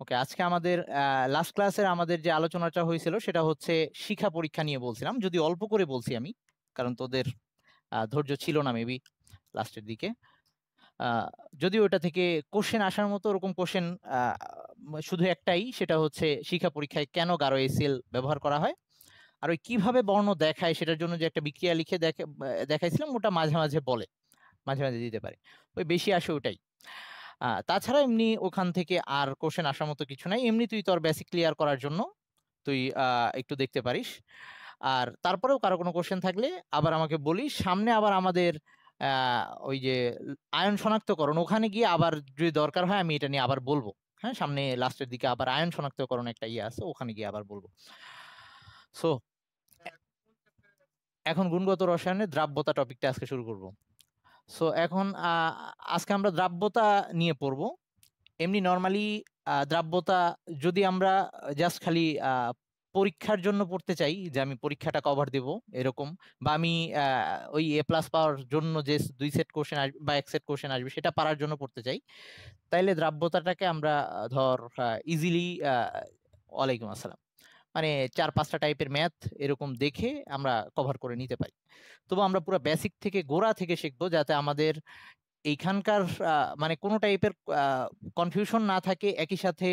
ওকে আজকে আমাদের লাস্ট ক্লাসের আমাদের যে আলোচনাটা হয়েছিল সেটা হচ্ছে শিক্ষা পরীক্ষা নিয়ে বলছিলাম যদি অল্প করে বলছি আমি কারণ তোদের ধৈর্য ছিল না মেবি লাস্টের দিকে যদি ওটা থেকে কোশ্চেন আসার মতো ওরকম কোশ্চেন শুধু একটাই সেটা হচ্ছে শিক্ষা পরীক্ষায় কেন গারো এসিএল ব্যবহার করা হয় আর ওই কীভাবে বর্ণ দেখায় সেটার জন্য যে একটা বিক্রিয়া লিখে দেখে দেখাইছিলাম ওটা মাঝে মাঝে বলে মাঝে মাঝে দিতে পারে ওই বেশি আসে ওটাই তাছাড়া এমনি ওখান থেকে আর কোশ্চেন আসার মতো কিছু নাই এমনি তুই তোর বেসিক ক্লিয়ার করার জন্য তুই একটু দেখতে পারিস আর তারপরেও কারো কোনো কোশ্চেন থাকলে আবার আমাকে বলিস সামনে আবার আমাদের ওই যে আয়ন শনাক্তকরণ ওখানে গিয়ে আবার যদি দরকার হয় আমি এটা নিয়ে আবার বলবো হ্যাঁ সামনে লাস্টের দিকে আবার আয়ন শনাক্তকরণ একটা ইয়ে আছে ওখানে গিয়ে আবার বলবো সো এখন গুণগত রসায়নে দ্রাব্যতা টপিকটা আজকে শুরু করবো সো এখন আজকে আমরা দ্রাব্যতা নিয়ে পড়ব এমনি নর্মালি দ্রাব্যতা যদি আমরা জাস্ট খালি পরীক্ষার জন্য পড়তে চাই যে আমি পরীক্ষাটা কভার দেব এরকম বা আমি ওই এ প্লাস পাওয়ার জন্য যে দুই সেট কোশ্চেন আসবে বা এক সেট কোশ্চেন আসবে সেটা পারার জন্য পড়তে চাই তাইলে দ্রাব্যতাটাকে আমরা ধর ইজিলি ওয়ালাইকুম আসসালাম মানে চার পাঁচটা টাইপের ম্যাথ এরকম দেখে আমরা কভার করে নিতে পারি তবু আমরা পুরো বেসিক থেকে গোড়া থেকে শিখবো যাতে আমাদের এইখানকার মানে কোনো টাইপের কনফিউশন না থাকে একই সাথে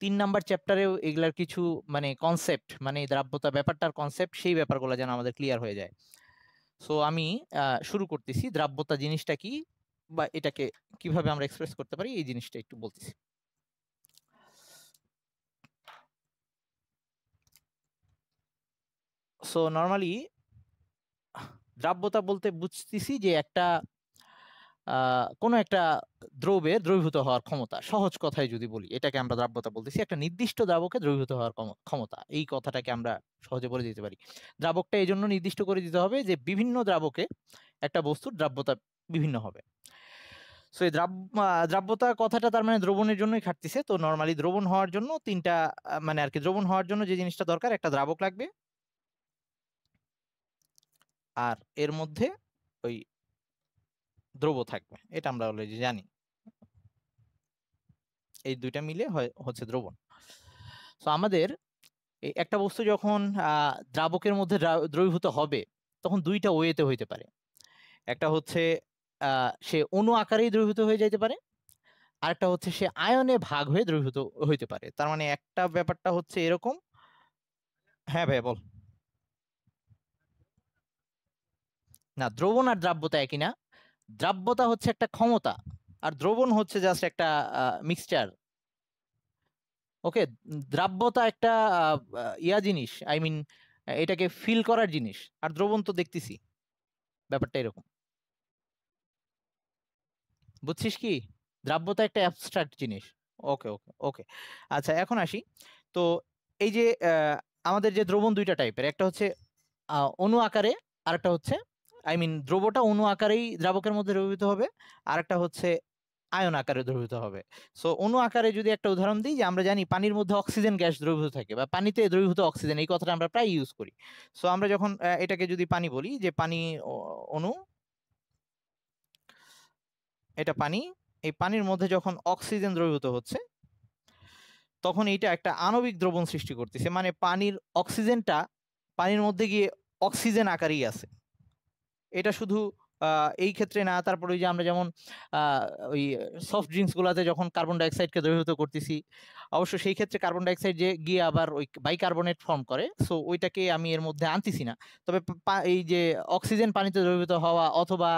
তিন নাম্বার চ্যাপ্টারেও এগুলার কিছু মানে কনসেপ্ট মানে দ্রাব্যতা ব্যাপারটার কনসেপ্ট সেই ব্যাপারগুলো যেন আমাদের ক্লিয়ার হয়ে যায় সো আমি শুরু করতেছি দ্রাব্যতা জিনিসটা কি বা এটাকে কিভাবে আমরা এক্সপ্রেস করতে পারি এই জিনিসটা একটু বলতেছি সো নর্মালি দ্রাব্যতা বলতে বুঝতেছি যে একটা কোনো একটা দ্রবে দ্রবীভূত হওয়ার ক্ষমতা সহজ কথায় যদি বলি এটাকে আমরা দ্রাব্যতা বলতেছি একটা নির্দিষ্ট দ্রাবকে দ্রবীভূত হওয়ার ক্ষমতা এই কথাটাকে আমরা সহজে বলে দিতে পারি দ্রাবকটা এই জন্য নির্দিষ্ট করে দিতে হবে যে বিভিন্ন দ্রাবকে একটা বস্তুর দ্রাব্যতা বিভিন্ন হবে সো এই দ্রাব দ্রাব্যতা কথাটা তার মানে দ্রবণের জন্যই খাটতেছে তো নর্মালি দ্রবণ হওয়ার জন্য তিনটা মানে আর কি দ্রবণ হওয়ার জন্য যে জিনিসটা দরকার একটা দ্রাবক লাগবে আর এর মধ্যে ওই দ্রব্য থাকবে এটা আমরা অলরেডি জানি এই দুইটা মিলে হচ্ছে দ্রবণ তো আমাদের একটা বস্তু যখন দ্রাবকের মধ্যে দ্রবীভূত হবে তখন দুইটা ওয়েতে হইতে পারে একটা হচ্ছে সে অণু আকারেই দ্রবীভূত হয়ে যাইতে পারে আরেকটা হচ্ছে সে আয়নে ভাগ হয়ে দ্রবীভূত হইতে পারে তার মানে একটা ব্যাপারটা হচ্ছে এরকম হ্যাঁ ভাই বল না দ্রবণ আর দ্রাব্যতা একই না দ্রাব্যতা হচ্ছে একটা ক্ষমতা আর দ্রবণ হচ্ছে জাস্ট একটা মিক্সচার ওকে দ্রাব্যতা একটা ইয়া জিনিস আই মিন এটাকে ফিল করার জিনিস আর দ্রবণ তো দেখতেছি ব্যাপারটা এরকম বুঝছিস কি দ্রাব্যতা একটা অ্যাবস্ট্রাক্ট জিনিস ওকে ওকে ওকে আচ্ছা এখন আসি তো এই যে আমাদের যে দ্রবণ দুইটা টাইপের একটা হচ্ছে অনু আকারে আরেকটা হচ্ছে আই মিন দ্রবটা অণু আকারেই দ্রাবকের মধ্যে দ্রবীভূত হবে আর একটা হচ্ছে আয়ন আকারে দ্রবীভূত হবে সো অণু আকারে যদি একটা উদাহরণ দিই যে আমরা জানি পানির মধ্যে অক্সিজেন গ্যাস দ্রবীভূত থাকে বা পানিতে দ্রবীভূত অক্সিজেন এই কথাটা আমরা প্রায় ইউজ করি সো আমরা যখন এটাকে যদি পানি বলি যে পানি অণু এটা পানি এই পানির মধ্যে যখন অক্সিজেন দ্রবীভূত হচ্ছে তখন এটা একটা আণবিক দ্রবণ সৃষ্টি করতেছে মানে পানির অক্সিজেনটা পানির মধ্যে গিয়ে অক্সিজেন আকারেই আছে এটা শুধু এই ক্ষেত্রে না তারপরে ওই যে আমরা যেমন ওই সফট ড্রিঙ্কসগুলোতে যখন কার্বন ডাইঅক্সাইডকে দ্রবীভূত করতেছি অবশ্য সেই ক্ষেত্রে কার্বন ডাইঅক্সাইড যে গিয়ে আবার ওই বাইকার্বনেট ফর্ম করে সো ওইটাকে আমি এর মধ্যে আনতেছি না তবে এই যে অক্সিজেন পানিতে দ্রবীভূত হওয়া অথবা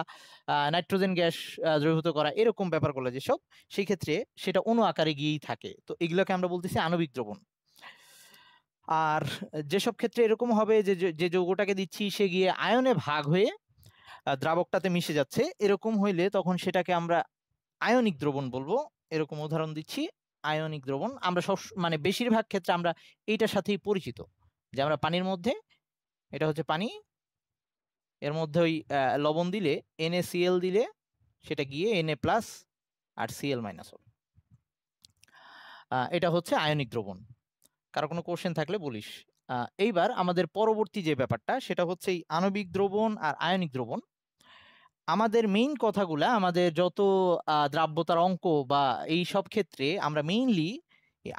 নাইট্রোজেন গ্যাস দ্রবীভূত করা এরকম ব্যাপারগুলো যেসব সেই ক্ষেত্রে সেটা অনু আকারে গিয়েই থাকে তো এগুলোকে আমরা বলতেছি আণবিক দ্রবণ আর যেসব ক্ষেত্রে এরকম হবে যে যে যৌগটাকে দিচ্ছি সে গিয়ে আয়নে ভাগ হয়ে দ্রাবকটাতে মিশে যাচ্ছে এরকম হইলে তখন সেটাকে আমরা আয়নিক দ্রবণ বলবো এরকম উদাহরণ দিচ্ছি আয়নিক দ্রবণ আমরা সব মানে বেশিরভাগ ক্ষেত্রে আমরা এইটার সাথেই পরিচিত যে আমরা পানির মধ্যে এটা হচ্ছে পানি এর মধ্যে ওই লবণ দিলে এনএসিএল দিলে সেটা গিয়ে এনএ প্লাস আর সিএল মাইনাস হবে এটা হচ্ছে আয়নিক দ্রবণ কারো কোনো কোশ্চেন থাকলে বলিস এইবার আমাদের পরবর্তী যে ব্যাপারটা সেটা হচ্ছে এই আণবিক দ্রবণ আর আয়নিক দ্রবণ আমাদের মেইন কথাগুলা আমাদের যত দ্রাব্যতার অঙ্ক বা এই সব ক্ষেত্রে আমরা মেইনলি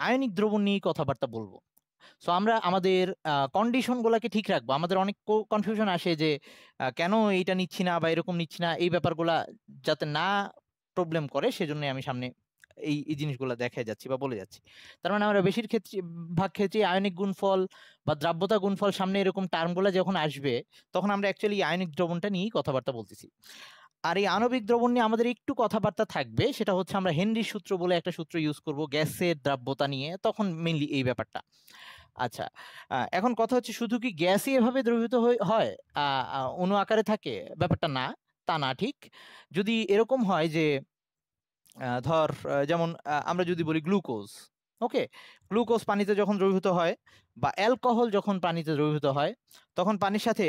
আয়নিক দ্রবণ নিয়ে কথাবার্তা বলবো সো আমরা আমাদের কন্ডিশনগুলোকে ঠিক রাখবো আমাদের অনেক কনফিউশন আসে যে কেন এইটা নিচ্ছি না বা এরকম নিচ্ছি না এই ব্যাপারগুলা যাতে না প্রবলেম করে সেজন্য আমি সামনে এই এই জিনিসগুলো দেখা যাচ্ছে বা বলে যাচ্ছি তার মানে আমরা বেশির ক্ষেত্রে ভাগ ক্ষেত্রে আয়নিক গুণফল বা দ্রাব্যতা গুণফল সামনে এরকম টার্মগুলো যখন আসবে তখন আমরা অ্যাকচুয়ালি আয়নিক দ্রবণটা নিয়েই কথাবার্তা বলতেছি আর এই আণবিক দ্রবণ নিয়ে আমাদের একটু কথাবার্তা থাকবে সেটা হচ্ছে আমরা হেনরি সূত্র বলে একটা সূত্র ইউজ করব গ্যাসের দ্রাব্যতা নিয়ে তখন মেনলি এই ব্যাপারটা আচ্ছা এখন কথা হচ্ছে শুধু কি গ্যাসই এভাবে দ্রবীভূত হয় অণু আকারে থাকে ব্যাপারটা না তা না ঠিক যদি এরকম হয় যে ধর যেমন আমরা যদি বলি গ্লুকোজ ওকে গ্লুকোজ পানিতে যখন দ্রবীভূত হয় বা অ্যালকোহল যখন পানিতে দ্রবীভূত হয় তখন পানির সাথে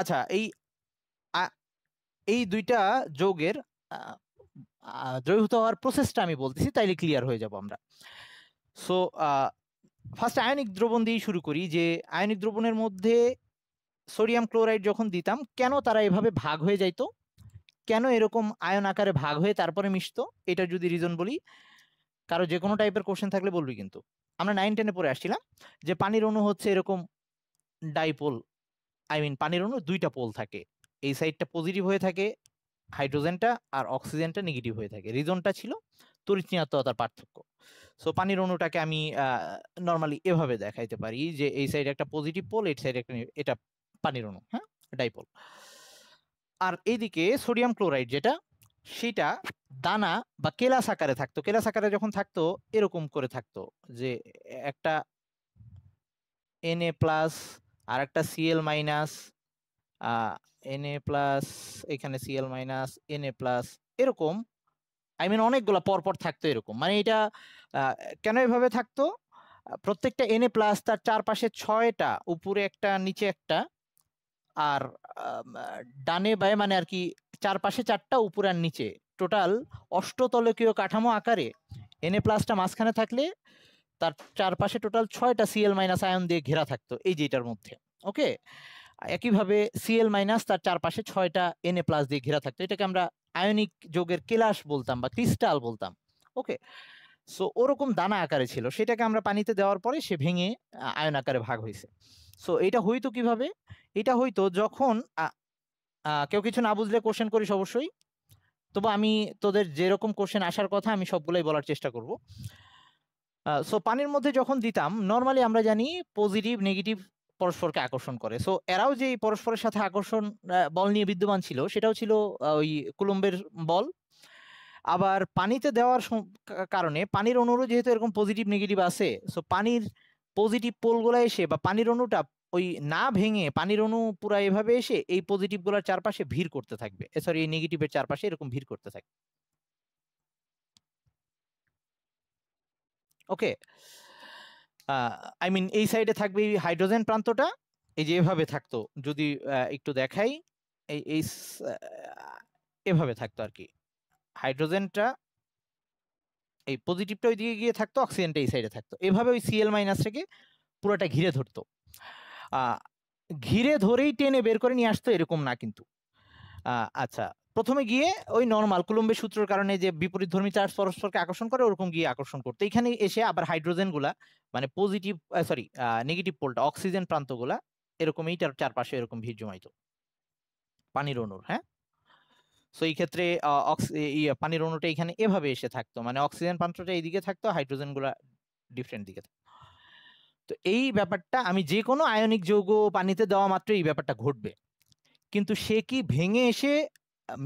আচ্ছা এই এই দুইটা যৌগের দ্রবীভূত হওয়ার প্রসেসটা আমি বলতেছি তাইলে ক্লিয়ার হয়ে যাব আমরা সো ফার্স্ট আয়নিক দ্রবণ দিয়েই শুরু করি যে আয়নিক দ্রবণের মধ্যে সোডিয়াম ক্লোরাইড যখন দিতাম কেন তারা এভাবে ভাগ হয়ে যাইতো কেন এরকম আয়ন আকারে ভাগ হয়ে তারপরে মিশতো এটা যদি রিজন বলি কারো যে কোনো টাইপের কোশ্চেন থাকলে বলবি কিন্তু আমরা নাইন টেনে পরে আসছিলাম যে পানির অণু হচ্ছে এরকম ডাইপোল আই মিন পানির অণু দুইটা পোল থাকে এই সাইডটা পজিটিভ হয়ে থাকে হাইড্রোজেনটা আর অক্সিজেনটা নেগেটিভ হয়ে থাকে রিজনটা ছিল তড়িৎ পার্থক্য সো পানির অণুটাকে আমি নর্মালি এভাবে দেখাইতে পারি যে এই সাইডে একটা পজিটিভ পোল এই সাইডে একটা এটা পানির অণু হ্যাঁ ডাইপোল আর এদিকে সোডিয়াম ক্লোরাইড যেটা সেটা দানা বা কেলাস আকারে থাকতো কেলাস আকারে যখন থাকতো এরকম করে থাকতো যে একটা এন এ প্লাস আর একটা Cl minus N A plus এখানে Cl minus N A plus এরকম আই মিন অনেকগুলো পরপর থাকতো এরকম মানে এটা কেন এভাবে থাকতো প্রত্যেকটা এন এ প্লাস তার চারপাশে ছয়টা উপরে একটা নিচে একটা আর ডানে বায়ে মানে আর কি চারপাশে চারটা উপর আর নিচে টোটাল অষ্টতলকীয় কাঠামো আকারে এনএ প্লাসটা মাঝখানে থাকলে তার চারপাশে টোটাল ছয়টা সিএল মাইনাস আয়ন দিয়ে ঘেরা থাকতো এই যেটার মধ্যে ওকে একইভাবে সিএল মাইনাস তার চারপাশে ছয়টা এনএ প্লাস দিয়ে ঘেরা থাকতো এটাকে আমরা আয়নিক যোগের কেলাস বলতাম বা ক্রিস্টাল বলতাম ওকে সো ওরকম দানা আকারে ছিল সেটাকে আমরা পানিতে দেওয়ার পরে সে ভেঙে আয়ন আকারে ভাগ হয়েছে সো এটা হইতো কিভাবে এটা হইতো যখন কেউ কিছু না বুঝলে কোশ্চেন করিস অবশ্যই তবু আমি তোদের যেরকম কোশ্চেন আসার কথা আমি সবগুলোই বলার চেষ্টা করব সো পানির মধ্যে যখন দিতাম নর্মালি আমরা জানি পজিটিভ নেগেটিভ পরস্পরকে আকর্ষণ করে সো এরাও যে পরস্পরের সাথে আকর্ষণ বল নিয়ে বিদ্যমান ছিল সেটাও ছিল ওই কুলম্বের বল আবার পানিতে দেওয়ার কারণে পানির অণুরও যেহেতু এরকম পজিটিভ নেগেটিভ আছে সো পানির পজিটিভ পোলগুলো এসে বা পানির অণুটা ওই না ভেঙে পানির অণু পুরা এভাবে এসে এই পজিটিভগুলোর চারপাশে ভিড় করতে থাকবে সরি এই নেগেটিভের চারপাশে এরকম ভিড় করতে থাকবে ওকে আই মিন এই সাইডে থাকবে এই হাইড্রোজেন প্রান্তটা এই যে এভাবে থাকতো যদি একটু দেখাই এই এই এভাবে থাকতো আর কি হাইড্রোজেনটা এই পজিটিভটা ওই দিকে গিয়ে থাকতো অক্সিজেনটা এই সাইডে থাকতো এভাবে ওই সিএল মাইনাসটাকে পুরোটা ঘিরে ধরতো ঘিরে ধরেই টেনে বের করে নিয়ে আসতো এরকম না কিন্তু আচ্ছা প্রথমে গিয়ে ওই নর্মাল কুলম্বের সূত্রের কারণে যে বিপরীত ধর্মী চার্জ পরস্পরকে আকর্ষণ করে ওরকম গিয়ে আকর্ষণ করতো এখানে এসে আবার হাইড্রোজেনগুলা মানে পজিটিভ সরি নেগেটিভ পোলটা অক্সিজেন প্রান্তগুলা এরকমই চারপাশে এরকম ভিড় জমাইত পানির অনুর হ্যাঁ সো এই ক্ষেত্রে ইয়ে, পানির অণুটা এখানে এভাবে এসে থাকতো মানে অক্সিজেন প্রান্তটা এইদিকে থাকতো হাইড্রোজেনগুলো ডিফারেন্ট দিকে থাকতো তো এই ব্যাপারটা আমি যে কোনো আয়নিক যৌগ পানিতে দেওয়া মাত্র এই ব্যাপারটা ঘটবে কিন্তু সে কি ভেঙে এসে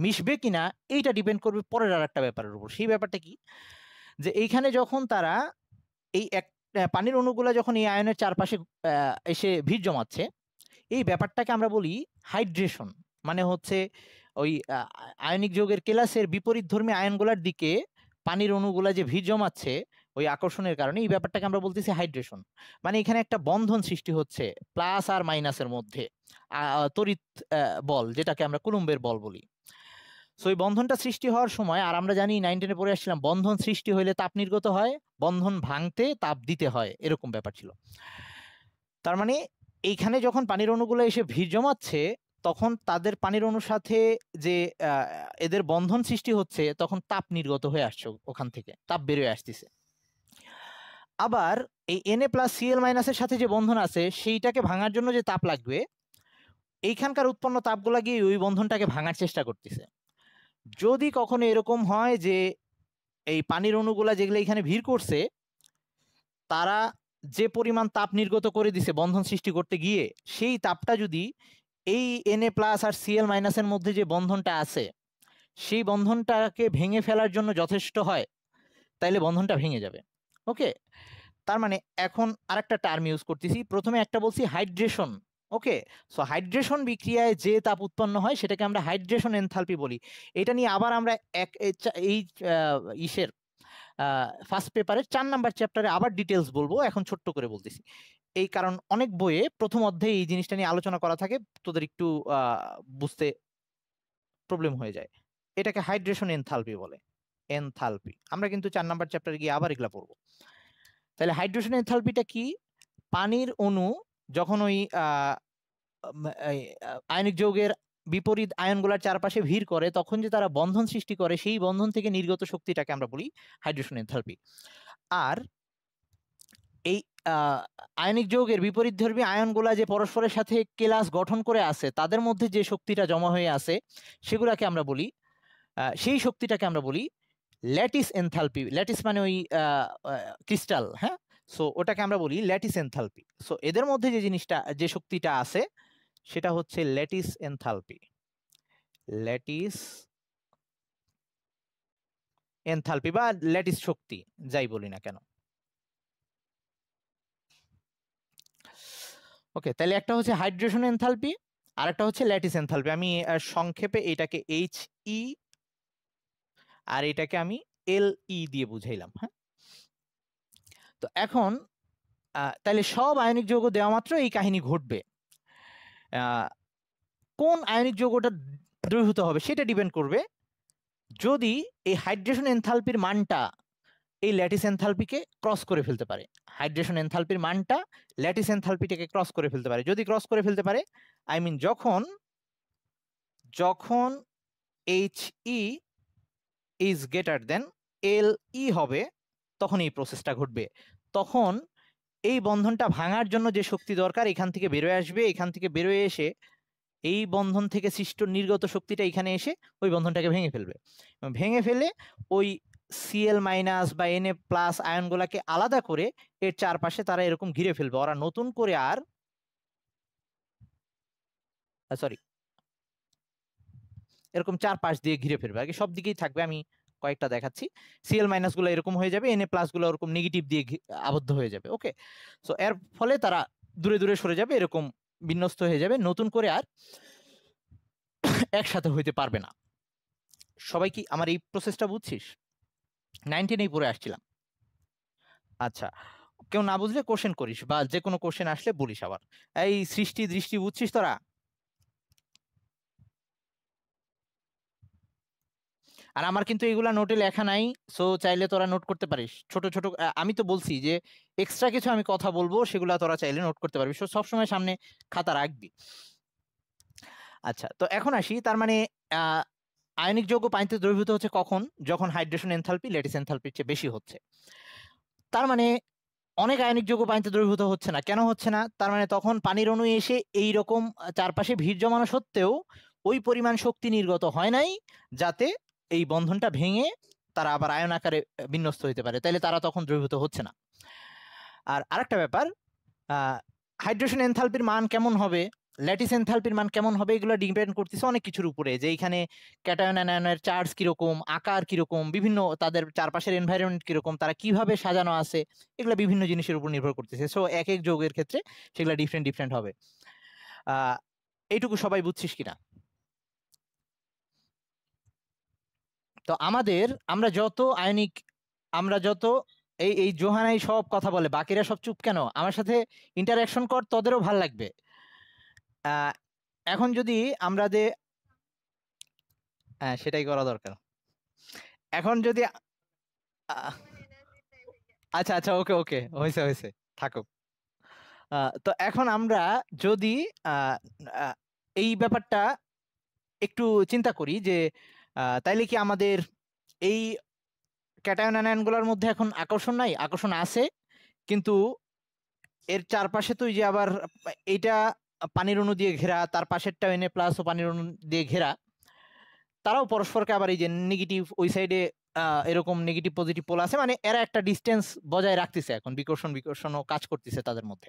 মিশবে কিনা এইটা ডিপেন্ড করবে পরের আর একটা ব্যাপারের উপর সেই ব্যাপারটা কি যে এইখানে যখন তারা এই এক পানির অণুগুলো যখন এই আয়নের চারপাশে এসে ভিড় জমাচ্ছে এই ব্যাপারটাকে আমরা বলি হাইড্রেশন মানে হচ্ছে ওই আয়নিক যোগের কেলাসের বিপরীত ধর্মী আয়নগুলার দিকে পানির অণুগুলা যে ভিড় জমাচ্ছে ওই আকর্ষণের কারণে এই ব্যাপারটাকে আমরা বলতেছি হাইড্রেশন মানে এখানে একটা বন্ধন সৃষ্টি হচ্ছে প্লাস আর মাইনাসের মধ্যে তড়িৎ বল যেটাকে আমরা কুলুম্বের বল বলি সো এই বন্ধনটা সৃষ্টি হওয়ার সময় আর আমরা জানি নাইন টেনে পড়ে আসছিলাম বন্ধন সৃষ্টি হইলে তাপ নির্গত হয় বন্ধন ভাঙতে তাপ দিতে হয় এরকম ব্যাপার ছিল তার মানে এইখানে যখন পানির অণুগুলো এসে ভিড় জমাচ্ছে তখন তাদের পানির অনুসাথে যে এদের বন্ধন সৃষ্টি হচ্ছে তখন তাপ নির্গত হয়ে আসছে ওখান থেকে তাপ বেরিয়ে আসতেছে আবার এই এন এ প্লাস সিএল মাইনাসের সাথে যে বন্ধন আছে সেইটাকে ভাঙার জন্য যে তাপ লাগবে এইখানকার উৎপন্ন তাপগুলা গিয়ে ওই বন্ধনটাকে ভাঙার চেষ্টা করতেছে যদি কখনো এরকম হয় যে এই পানির অণুগুলা যেগুলো এখানে ভিড় করছে তারা যে পরিমাণ তাপ নির্গত করে দিছে বন্ধন সৃষ্টি করতে গিয়ে সেই তাপটা যদি এই এন এ প্লাস আর সিএল মাইনাসের মধ্যে যে বন্ধনটা আছে সেই বন্ধনটাকে ভেঙে ফেলার জন্য যথেষ্ট হয় তাইলে বন্ধনটা ভেঙে যাবে ওকে তার মানে এখন আরেকটা টার্ম ইউজ করতেছি প্রথমে একটা বলছি হাইড্রেশন ওকে সো হাইড্রেশন বিক্রিয়ায় যে তাপ উৎপন্ন হয় সেটাকে আমরা হাইড্রেশন এনথালপি বলি এটা নিয়ে আবার আমরা এক এই ইসের ফার্স্ট পেপারের চার নাম্বার চ্যাপ্টারে আবার ডিটেলস বলবো এখন ছোট্ট করে বলতেছি এই কারণ অনেক বইয়ে প্রথম অধ্যায়ে এই জিনিসটা নিয়ে আলোচনা করা থাকে তোদের একটু বুঝতে প্রবলেম হয়ে যায় এটাকে হাইড্রেশন এনথালপি বলে এনথালপি আমরা কিন্তু চার নাম্বার চ্যাপ্টারে গিয়ে আবার এগুলা পড়বো তাহলে হাইড্রেশন এনথালপিটা কি পানির অণু যখন ওই আয়নিক যৌগের বিপরীত আয়নগুলার চারপাশে ভিড় করে তখন যে তারা বন্ধন সৃষ্টি করে সেই বন্ধন থেকে নির্গত শক্তিটাকে আমরা বলি হাইড্রেশন এনথালপি আর এই আয়নিক যৌগের বিপরীত ধর্মী আয়নগুলা যে পরস্পরের সাথে কেলাস গঠন করে আছে তাদের মধ্যে যে শক্তিটা জমা হয়ে আছে সেগুলাকে আমরা বলি সেই শক্তিটাকে আমরা বলি ল্যাটিস এনথালপি ল্যাটিস মানে ওই ক্রিস্টাল হ্যাঁ সো ওটাকে আমরা বলি ল্যাটিস এনথালপি সো এদের মধ্যে যে জিনিসটা যে শক্তিটা আছে সেটা হচ্ছে ল্যাটিস এনথালপি ল্যাটিস এনথালপি বা ল্যাটিস শক্তি যাই বলি না কেন ওকে তাহলে একটা হচ্ছে হাইড্রেশন এনথালপি আর একটা হচ্ছে ল্যাটিস এনথালপি আমি সংক্ষেপে এটাকে এইচ ই e আর এটাকে আমি এল ই e দিয়ে বুঝাইলাম হ্যাঁ তো এখন তাহলে সব আয়নিক যৌগ দেওয়া মাত্র এই কাহিনী ঘটবে কোন আয়নিক যৌগটা দ্রবীভূত হবে সেটা ডিপেন্ড করবে যদি এই হাইড্রেশন এনথালপির মানটা এই ল্যাটিস এনথালপিকে ক্রস করে ফেলতে পারে হাইড্রেশন এনথালপির মানটা ল্যাটিস এনথালপিটাকে ক্রস করে ফেলতে পারে যদি ক্রস করে ফেলতে পারে আই মিন যখন যখন H E is greater than L E হবে তখন এই প্রসেসটা ঘটবে তখন এই বন্ধনটা ভাঙার জন্য যে শক্তি দরকার এখান থেকে বেরোয় আসবে এখান থেকে বেরোয় এসে এই বন্ধন থেকে সৃষ্ট নির্গত শক্তিটা এখানে এসে ওই বন্ধনটাকে ভেঙে ফেলবে ভেঙে ফেলে ওই সিএল মাইনাস বা এন এ প্লাস আয়নগুলাকে আলাদা করে এর চারপাশে তারা এরকম ঘিরে ফেলবে ওরা নতুন করে আর সরি এরকম চারপাশ দিয়ে ঘিরে ফেলবে আগে সব দিকেই থাকবে আমি কয়েকটা দেখাচ্ছি সিএল মাইনাসগুলো এরকম হয়ে যাবে এন এ প্লাসগুলো ওরকম নেগেটিভ দিয়ে আবদ্ধ হয়ে যাবে ওকে সো এর ফলে তারা দূরে দূরে সরে যাবে এরকম বিন্যস্ত হয়ে যাবে নতুন করে আর একসাথে হইতে পারবে না সবাই কি আমার এই প্রসেসটা বুঝছিস নাইন পড়ে আসছিলাম আচ্ছা কেউ না বুঝলে কোশ্চেন করিস বা যে কোনো কোশ্চেন আসলে বলিস আবার এই সৃষ্টি দৃষ্টি বুঝছিস তোরা আর আমার কিন্তু এগুলা নোটে লেখা নাই সো চাইলে তোরা নোট করতে পারিস ছোট ছোট আমি তো বলছি যে এক্সট্রা কিছু আমি কথা বলবো সেগুলা তোরা চাইলে নোট করতে পারবি সো সবসময় সামনে খাতা রাখবি আচ্ছা তো এখন আসি তার মানে আয়নিক যৌগ পানিতে দ্রবীভূত হচ্ছে কখন যখন হাইড্রেশন এনথালপি লেটিস এনথালপির চেয়ে বেশি হচ্ছে তার মানে অনেক আয়নিক যৌগ পানিতে দ্রবীভূত হচ্ছে না কেন হচ্ছে না তার মানে তখন পানির অণু এসে এই রকম চারপাশে ভিড় জমানো সত্ত্বেও ওই পরিমাণ শক্তি নির্গত হয় নাই যাতে এই বন্ধনটা ভেঙে তারা আবার আয়ন আকারে বিন্যস্ত হতে পারে তাইলে তারা তখন দ্রবীভূত হচ্ছে না আর আরেকটা ব্যাপার হাইড্রেশন এনথালপির মান কেমন হবে ল্যাটিস এনথালপির মান কেমন হবে এগুলো ডিপেন্ড করতেছে অনেক কিছুর উপরে যে এখানে ক্যাটায়ন অ্যানায়নের চার্জ কীরকম আকার কীরকম বিভিন্ন তাদের চারপাশের এনভায়রনমেন্ট কীরকম তারা কিভাবে সাজানো আছে এগুলো বিভিন্ন জিনিসের উপর নির্ভর করতেছে সো এক এক যোগের ক্ষেত্রে সেগুলো ডিফারেন্ট ডিফারেন্ট হবে এইটুকু সবাই বুঝছিস কিনা তো আমাদের আমরা যত আয়নিক আমরা যত এই এই জোহানাই সব কথা বলে বাকিরা সব চুপ কেন আমার সাথে ইন্টারাকশন কর তোদেরও ভাল লাগবে এখন যদি আমরা যে হ্যাঁ সেটাই করা দরকার এখন যদি আচ্ছা আচ্ছা ওকে ওকে হয়েছে হয়েছে থাকুক তো এখন আমরা যদি এই ব্যাপারটা একটু চিন্তা করি যে তাইলে কি আমাদের এই ক্যাটায়ন আনায়নগুলোর মধ্যে এখন আকর্ষণ নাই আকর্ষণ আছে কিন্তু এর চারপাশে তুই যে আবার এইটা পানির অণু দিয়ে ঘেরা তার পাশেরটাও এনে প্লাস ও পানির অণু দিয়ে ঘেরা তারাও পরস্পরকে আবার এই যে নেগেটিভ ওই সাইডে এরকম নেগেটিভ পজিটিভ পোল আছে মানে এরা একটা ডিস্টেন্স বজায় রাখতেছে এখন বিকর্ষণ বিকর্ষণও কাজ করতেছে তাদের মধ্যে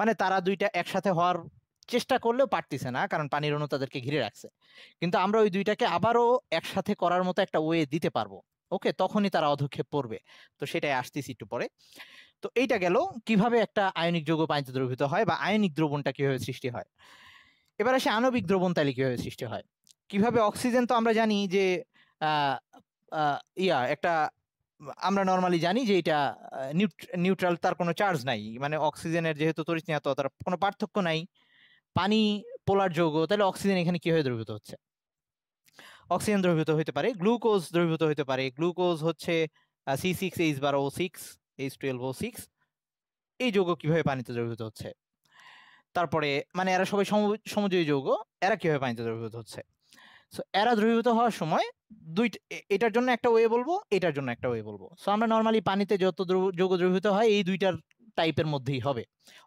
মানে তারা দুইটা একসাথে হওয়ার চেষ্টা করলেও পারতেছে না কারণ পানির অণু তাদেরকে ঘিরে রাখছে কিন্তু আমরা ওই দুইটাকে আবারও একসাথে করার মতো একটা ওয়ে দিতে পারবো ওকে তখনই তারা অধক্ষেপ পড়বে তো সেটাই আসতেছি একটু পরে তো এইটা গেল কিভাবে একটা আয়নিক যৌগ পানিতে দ্রবীভূত হয় বা আয়নিক দ্রবণটা কিভাবে সৃষ্টি হয় এবার আসে আণবিক দ্রবণ তাহলে কিভাবে সৃষ্টি হয় কিভাবে অক্সিজেন তো আমরা জানি যে ইয়া একটা আমরা নর্মালি জানি যে এটা নিউট্রাল তার কোনো চার্জ নাই মানে অক্সিজেনের যেহেতু তরিচনীয়তা তার কোনো পার্থক্য নাই পানি পোলার যৌগ তাহলে অক্সিজেন এখানে কিভাবে দ্রবীভূত হচ্ছে অক্সিজেন দ্রবীভূত হতে পারে গ্লুকোজ দ্রবীভূত হতে পারে গ্লুকোজ হচ্ছে সি সিক্স এইচ বারো six H twelve O six এই যৌগ কিভাবে পানিতে দ্রবীভূত হচ্ছে তারপরে মানে এরা সবাই সমজয়ী যৌগ এরা কিভাবে পানিতে দ্রবীভূত হচ্ছে সো এরা দ্রবীভূত হওয়ার সময় দুই এটার জন্য একটা ওয়ে বলবো এটার জন্য একটা ওয়ে বলবো সো আমরা নর্মালি পানিতে যত যৌগ দ্রবীভূত হয় এই দুইটার টাইপের মধ্যেই হবে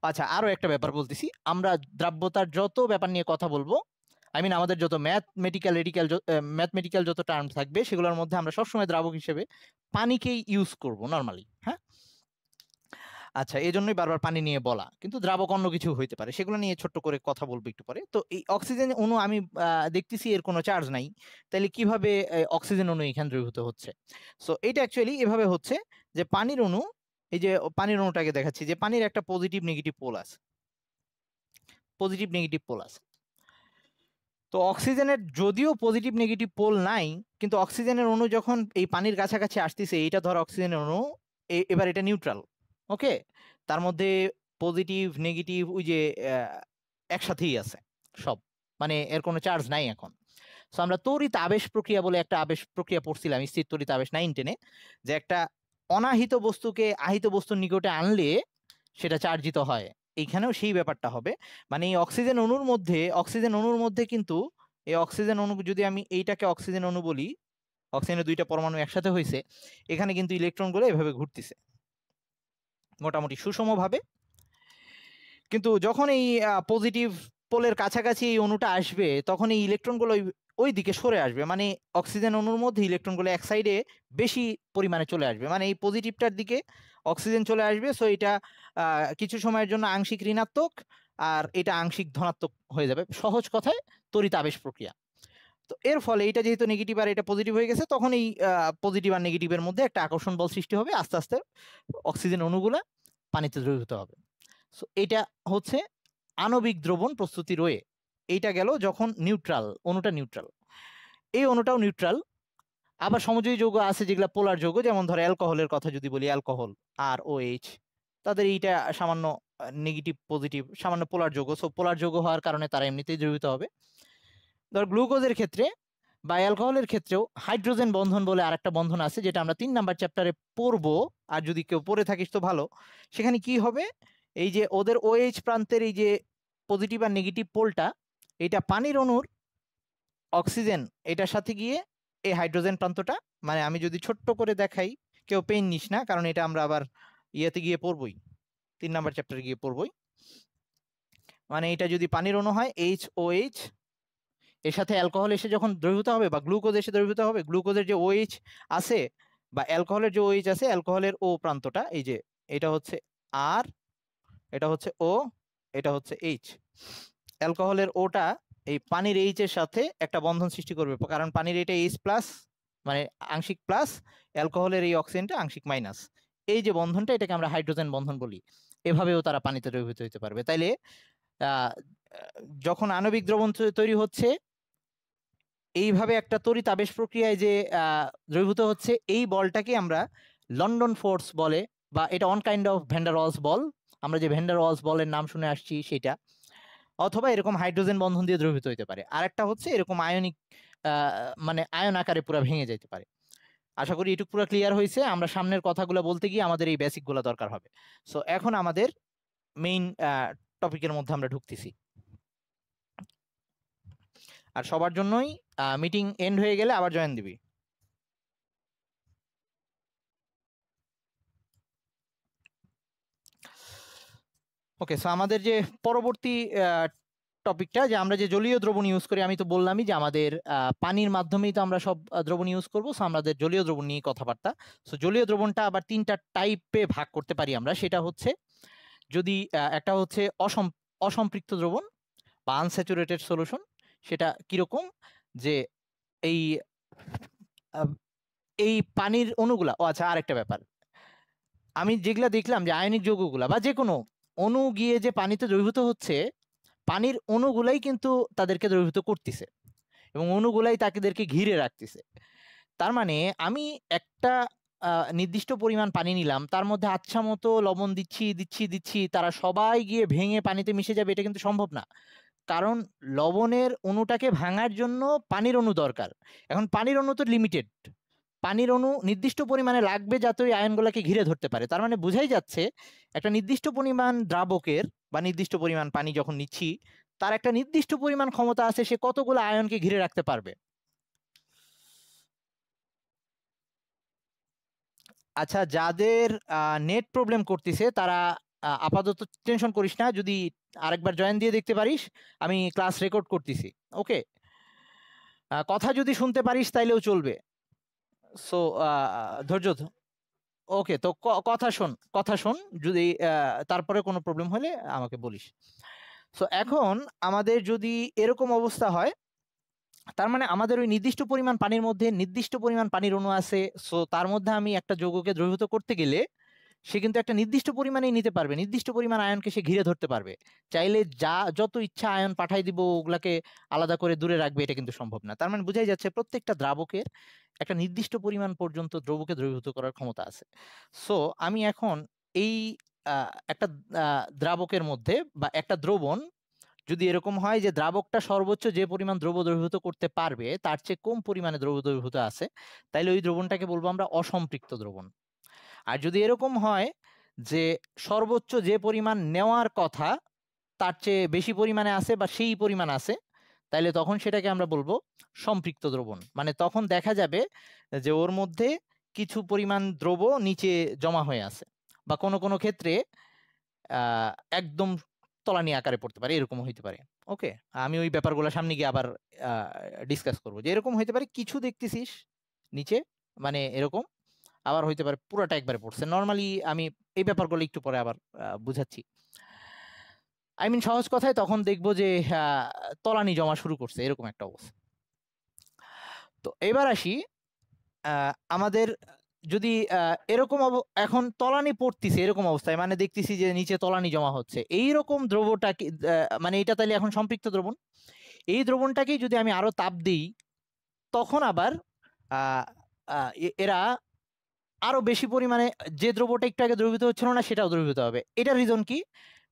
আচ্ছা আরও একটা ব্যাপার বলতেছি আমরা দ্রাব্যতার যত ব্যাপার নিয়ে কথা বলবো আই মিন আমাদের যত ম্যাথমেটিক্যাল রেডিক্যাল ম্যাথমেটিক্যাল যত টার্ম থাকবে সেগুলোর মধ্যে আমরা সবসময় দ্রাবক হিসেবে পানিকেই ইউজ করব নর্মালি হ্যাঁ আচ্ছা এই জন্যই বারবার পানি নিয়ে বলা কিন্তু দ্রাবক অন্য কিছু হইতে পারে সেগুলো নিয়ে ছোট্ট করে কথা বলবো একটু পরে তো এই অক্সিজেন অণু আমি দেখতেছি এর কোনো চার্জ নাই তাহলে কিভাবে অক্সিজেন অণু এখানে দ্রবীভূত হচ্ছে সো এটা অ্যাকচুয়ালি এভাবে হচ্ছে যে পানির অণু এই যে পানির অণুটাকে দেখাচ্ছি যে পানির একটা পজিটিভ নেগেটিভ পোল আছে পজিটিভ নেগেটিভ পোল আছে তো অক্সিজেনের যদিও পজিটিভ নেগেটিভ পোল নাই কিন্তু অক্সিজেনের অণু যখন এই পানির কাছাকাছি আসতেছে এইটা ধর অক্সিজেনের অণু এবার এটা নিউট্রাল ওকে তার মধ্যে পজিটিভ নেগেটিভ ওই যে একসাথেই আছে সব মানে এর কোনো চার্জ নাই এখন সো আমরা তরিত আবেশ প্রক্রিয়া বলে একটা আবেশ প্রক্রিয়া পড়ছিলাম স্থির তরিত আবেশ নাইন টেনে যে একটা অনাহিত বস্তুকে আহিত বস্তুর নিকটে আনলে সেটা চার্জিত হয় এইখানেও সেই ব্যাপারটা হবে মানে এই অক্সিজেন অণুর মধ্যে অক্সিজেন অণুর মধ্যে কিন্তু এই অক্সিজেন অণু যদি আমি এইটাকে অক্সিজেন অণু বলি অক্সিজেনের দুইটা পরমাণু একসাথে হয়েছে এখানে কিন্তু ইলেকট্রনগুলো এভাবে ঘুরতেছে মোটামুটি সুষমভাবে কিন্তু যখন এই পজিটিভ পোলের কাছাকাছি এই অণুটা আসবে তখন এই ইলেকট্রনগুলো ওই দিকে সরে আসবে মানে অক্সিজেন অণুর মধ্যে ইলেকট্রনগুলো এক সাইডে বেশি পরিমাণে চলে আসবে মানে এই পজিটিভটার দিকে অক্সিজেন চলে আসবে সো এটা কিছু সময়ের জন্য আংশিক ঋণাত্মক আর এটা আংশিক ধনাত্মক হয়ে যাবে সহজ কথায় তরিত আবেশ প্রক্রিয়া তো এর ফলে এটা যেহেতু নেগেটিভ আর এটা পজিটিভ হয়ে গেছে তখন এই পজিটিভ আর নেগেটিভের মধ্যে একটা আকর্ষণ বল সৃষ্টি হবে আস্তে আস্তে অক্সিজেন অণুগুলা পানিতে দ্রবীভূত হবে সো এটা হচ্ছে আণবিক দ্রবণ প্রস্তুতি রয়ে এইটা গেল যখন নিউট্রাল অণুটা নিউট্রাল এই অণুটাও নিউট্রাল আবার সমজয়ী যৌগ আছে যেগুলো পোলার যৌগ যেমন ধর অ্যালকোহলের কথা যদি বলি অ্যালকোহল আর ও এইচ তাদের এইটা সামান্য নেগেটিভ পজিটিভ সামান্য পোলার যৌগ সো পোলার যৌগ হওয়ার কারণে তারা এমনিতেই দ্রবীভূত হবে ধর গ্লুকোজের ক্ষেত্রে বা অ্যালকোহলের ক্ষেত্রেও হাইড্রোজেন বন্ধন বলে আরেকটা বন্ধন আছে যেটা আমরা তিন নাম্বার চ্যাপ্টারে পড়ব আর যদি কেউ পড়ে থাকিস তো ভালো সেখানে কি হবে এই যে ওদের ওএইচ প্রান্তের এই যে পজিটিভ আর নেগেটিভ পোলটা এটা পানির অণুর অক্সিজেন এটার সাথে গিয়ে এই হাইড্রোজেন প্রান্তটা মানে আমি যদি ছোট্ট করে দেখাই কেউ পেন নিস না কারণ এটা আমরা আবার ইয়েতে গিয়ে পড়বই তিন নাম্বার চ্যাপ্টারে গিয়ে পড়বই মানে এটা যদি পানির অণু হয় এইচ ও এইচ এর সাথে অ্যালকোহল এসে যখন দ্রবীভূত হবে বা গ্লুকোজ এসে দ্রবীভূত হবে গ্লুকোজের যে ওএইচ আছে বা অ্যালকোহলের যে ওএইচ আছে অ্যালকোহলের ও প্রান্তটা এই যে এটা হচ্ছে আর এটা হচ্ছে ও এটা হচ্ছে এইচ অ্যালকোহলের ওটা এই পানির এইচ এর সাথে একটা বন্ধন সৃষ্টি করবে কারণ পানির এটা এইচ প্লাস মানে আংশিক প্লাস অ্যালকোহলের এই অক্সিজেনটা আংশিক মাইনাস এই যে বন্ধনটা এটাকে আমরা হাইড্রোজেন বন্ধন বলি এভাবেও তারা পানিতে দ্রবীভূত হতে পারবে তাইলে যখন আণবিক দ্রবণ তৈরি হচ্ছে এইভাবে একটা তরিত আবেশ প্রক্রিয়ায় যে দ্রবীভূত হচ্ছে এই বলটাকে আমরা লন্ডন ফোর্স বলে বা এটা অন কাইন্ড অফ ভ্যান্ডারওয়ালস বল আমরা যে ভ্যান্ডারওয়ালস বলের নাম শুনে আসছি সেটা অথবা এরকম হাইড্রোজেন বন্ধন দিয়ে দ্রবীভূত হতে পারে আরেকটা হচ্ছে এরকম আয়নিক মানে আয়ন আকারে পুরো ভেঙে যেতে পারে আশা করি এটুকু পুরো ক্লিয়ার হয়েছে আমরা সামনের কথাগুলো বলতে গিয়ে আমাদের এই বেসিকগুলো দরকার হবে সো এখন আমাদের মেইন টপিকের মধ্যে আমরা ঢুকতেছি আর সবার জন্যই মিটিং এন্ড হয়ে গেলে আবার জয়েন দিবি ওকে সো আমাদের যে পরবর্তী টপিকটা যে আমরা যে জলীয় দ্রবণ ইউজ করি আমি তো বললামই যে আমাদের পানির মাধ্যমেই তো আমরা সব দ্রবণ ইউজ করবো সো আমাদের জলীয় দ্রবণ নিয়ে কথাবার্তা সো জলীয় দ্রবণটা আবার তিনটা টাইপে ভাগ করতে পারি আমরা সেটা হচ্ছে যদি একটা হচ্ছে অসম অসম্পৃক্ত দ্রবণ বা আনস্যাচুরেটেড সলিউশন সেটা কিরকম যে এই এই পানির অণুগুলা ও আচ্ছা আরেকটা ব্যাপার আমি যেগুলা দেখলাম যে আয়নিক যৌগগুলা বা যে কোনো অণু গিয়ে যে পানিতে দ্রবীভূত হচ্ছে পানির অণুগুলাই কিন্তু তাদেরকে দ্রবীভূত করতেছে এবং অণুগুলাই তাদেরকে ঘিরে রাখতেছে তার মানে আমি একটা নির্দিষ্ট পরিমাণ পানি নিলাম তার মধ্যে আচ্ছা মতো লবণ দিচ্ছি দিচ্ছি দিচ্ছি তারা সবাই গিয়ে ভেঙে পানিতে মিশে যাবে এটা কিন্তু সম্ভব না কারণ লবণের অণুটাকে ভাঙার জন্য পানির অণু দরকার এখন পানির অণু তো লিমিটেড পানির অণু নির্দিষ্ট পরিমাণে লাগবে যাতে ওই আয়নগুলোকে ঘিরে ধরতে পারে তার মানে বোঝাই যাচ্ছে একটা নির্দিষ্ট পরিমাণ দ্রাবকের বা নির্দিষ্ট পরিমাণ পানি যখন নিচ্ছি তার একটা নির্দিষ্ট পরিমাণ ক্ষমতা আছে সে কতগুলো আয়নকে ঘিরে রাখতে পারবে আচ্ছা যাদের নেট প্রবলেম করতেছে তারা আপাতত টেনশন করিস না যদি আরেকবার জয়েন দিয়ে দেখতে পারিস আমি ক্লাস রেকর্ড করতেছি ওকে কথা যদি শুনতে পারিস তাইলেও চলবে সো ধৈর্য ওকে তো কথা শোন কথা শোন যদি তারপরে কোনো প্রবলেম হলে আমাকে বলিস সো এখন আমাদের যদি এরকম অবস্থা হয় তার মানে আমাদের ওই নির্দিষ্ট পরিমাণ পানির মধ্যে নির্দিষ্ট পরিমাণ পানির অণু আছে সো তার মধ্যে আমি একটা যৌগকে দ্রবীভূত করতে গেলে সে কিন্তু একটা নির্দিষ্ট পরিমাণেই নিতে পারবে নির্দিষ্ট পরিমাণ আয়নকে সে ঘিরে ধরতে পারবে চাইলে যা যত ইচ্ছা আয়ন পাঠাই দিব ওগুলাকে আলাদা করে দূরে রাখবে এটা কিন্তু সম্ভব না তার মানে বোঝাই যাচ্ছে প্রত্যেকটা দ্রাবকের একটা নির্দিষ্ট পরিমাণ পর্যন্ত দ্রবকে দ্রবীভূত করার ক্ষমতা আছে সো আমি এখন এই একটা দ্রাবকের মধ্যে বা একটা দ্রবণ যদি এরকম হয় যে দ্রাবকটা সর্বোচ্চ যে পরিমাণ দ্রব দ্রবীভূত করতে পারবে তার চেয়ে কম পরিমাণে দ্রব দ্রবীভূত আছে তাহলে ওই দ্রবণটাকে বলবো আমরা অসম্পৃক্ত দ্রবণ আর যদি এরকম হয় যে সর্বোচ্চ যে পরিমাণ নেওয়ার কথা তার চেয়ে বেশি পরিমাণে আছে বা সেই পরিমাণ আছে তাইলে তখন সেটাকে আমরা বলবো সম্পৃক্ত দ্রবণ মানে তখন দেখা যাবে যে ওর মধ্যে কিছু পরিমাণ দ্রব নিচে জমা হয়ে আছে বা কোনো কোনো ক্ষেত্রে একদম তলানি আকারে পড়তে পারে এরকম হইতে পারে ওকে আমি ওই ব্যাপারগুলো সামনে গিয়ে আবার ডিসকাস করবো যে এরকম হইতে পারে কিছু দেখতেছিস নিচে মানে এরকম আবার হইতে পারে পুরোটা একবারে পড়ছে নর্মালি আমি এই ব্যাপারগুলো একটু পরে আবার বুঝাচ্ছি আই মিন সহজ কথায় তখন দেখব যে তলানি জমা শুরু করছে এরকম একটা অবস্থা তো এবার আসি আমাদের যদি এরকম এখন তলানি পড়তিছে এরকম অবস্থায় মানে দেখতেছি যে নিচে তলানি জমা হচ্ছে এই রকম দ্রবণটাকে মানে এটা তাহলে এখন সম্পৃক্ত দ্রবণ এই দ্রবণটাকেই যদি আমি আরও তাপ দিই তখন আবার এরা আরও বেশি পরিমাণে যে দ্রব্যটা একটু আগে দ্রবীভূত হচ্ছিল না সেটাও দ্রবীভূত হবে এটা রিজন কি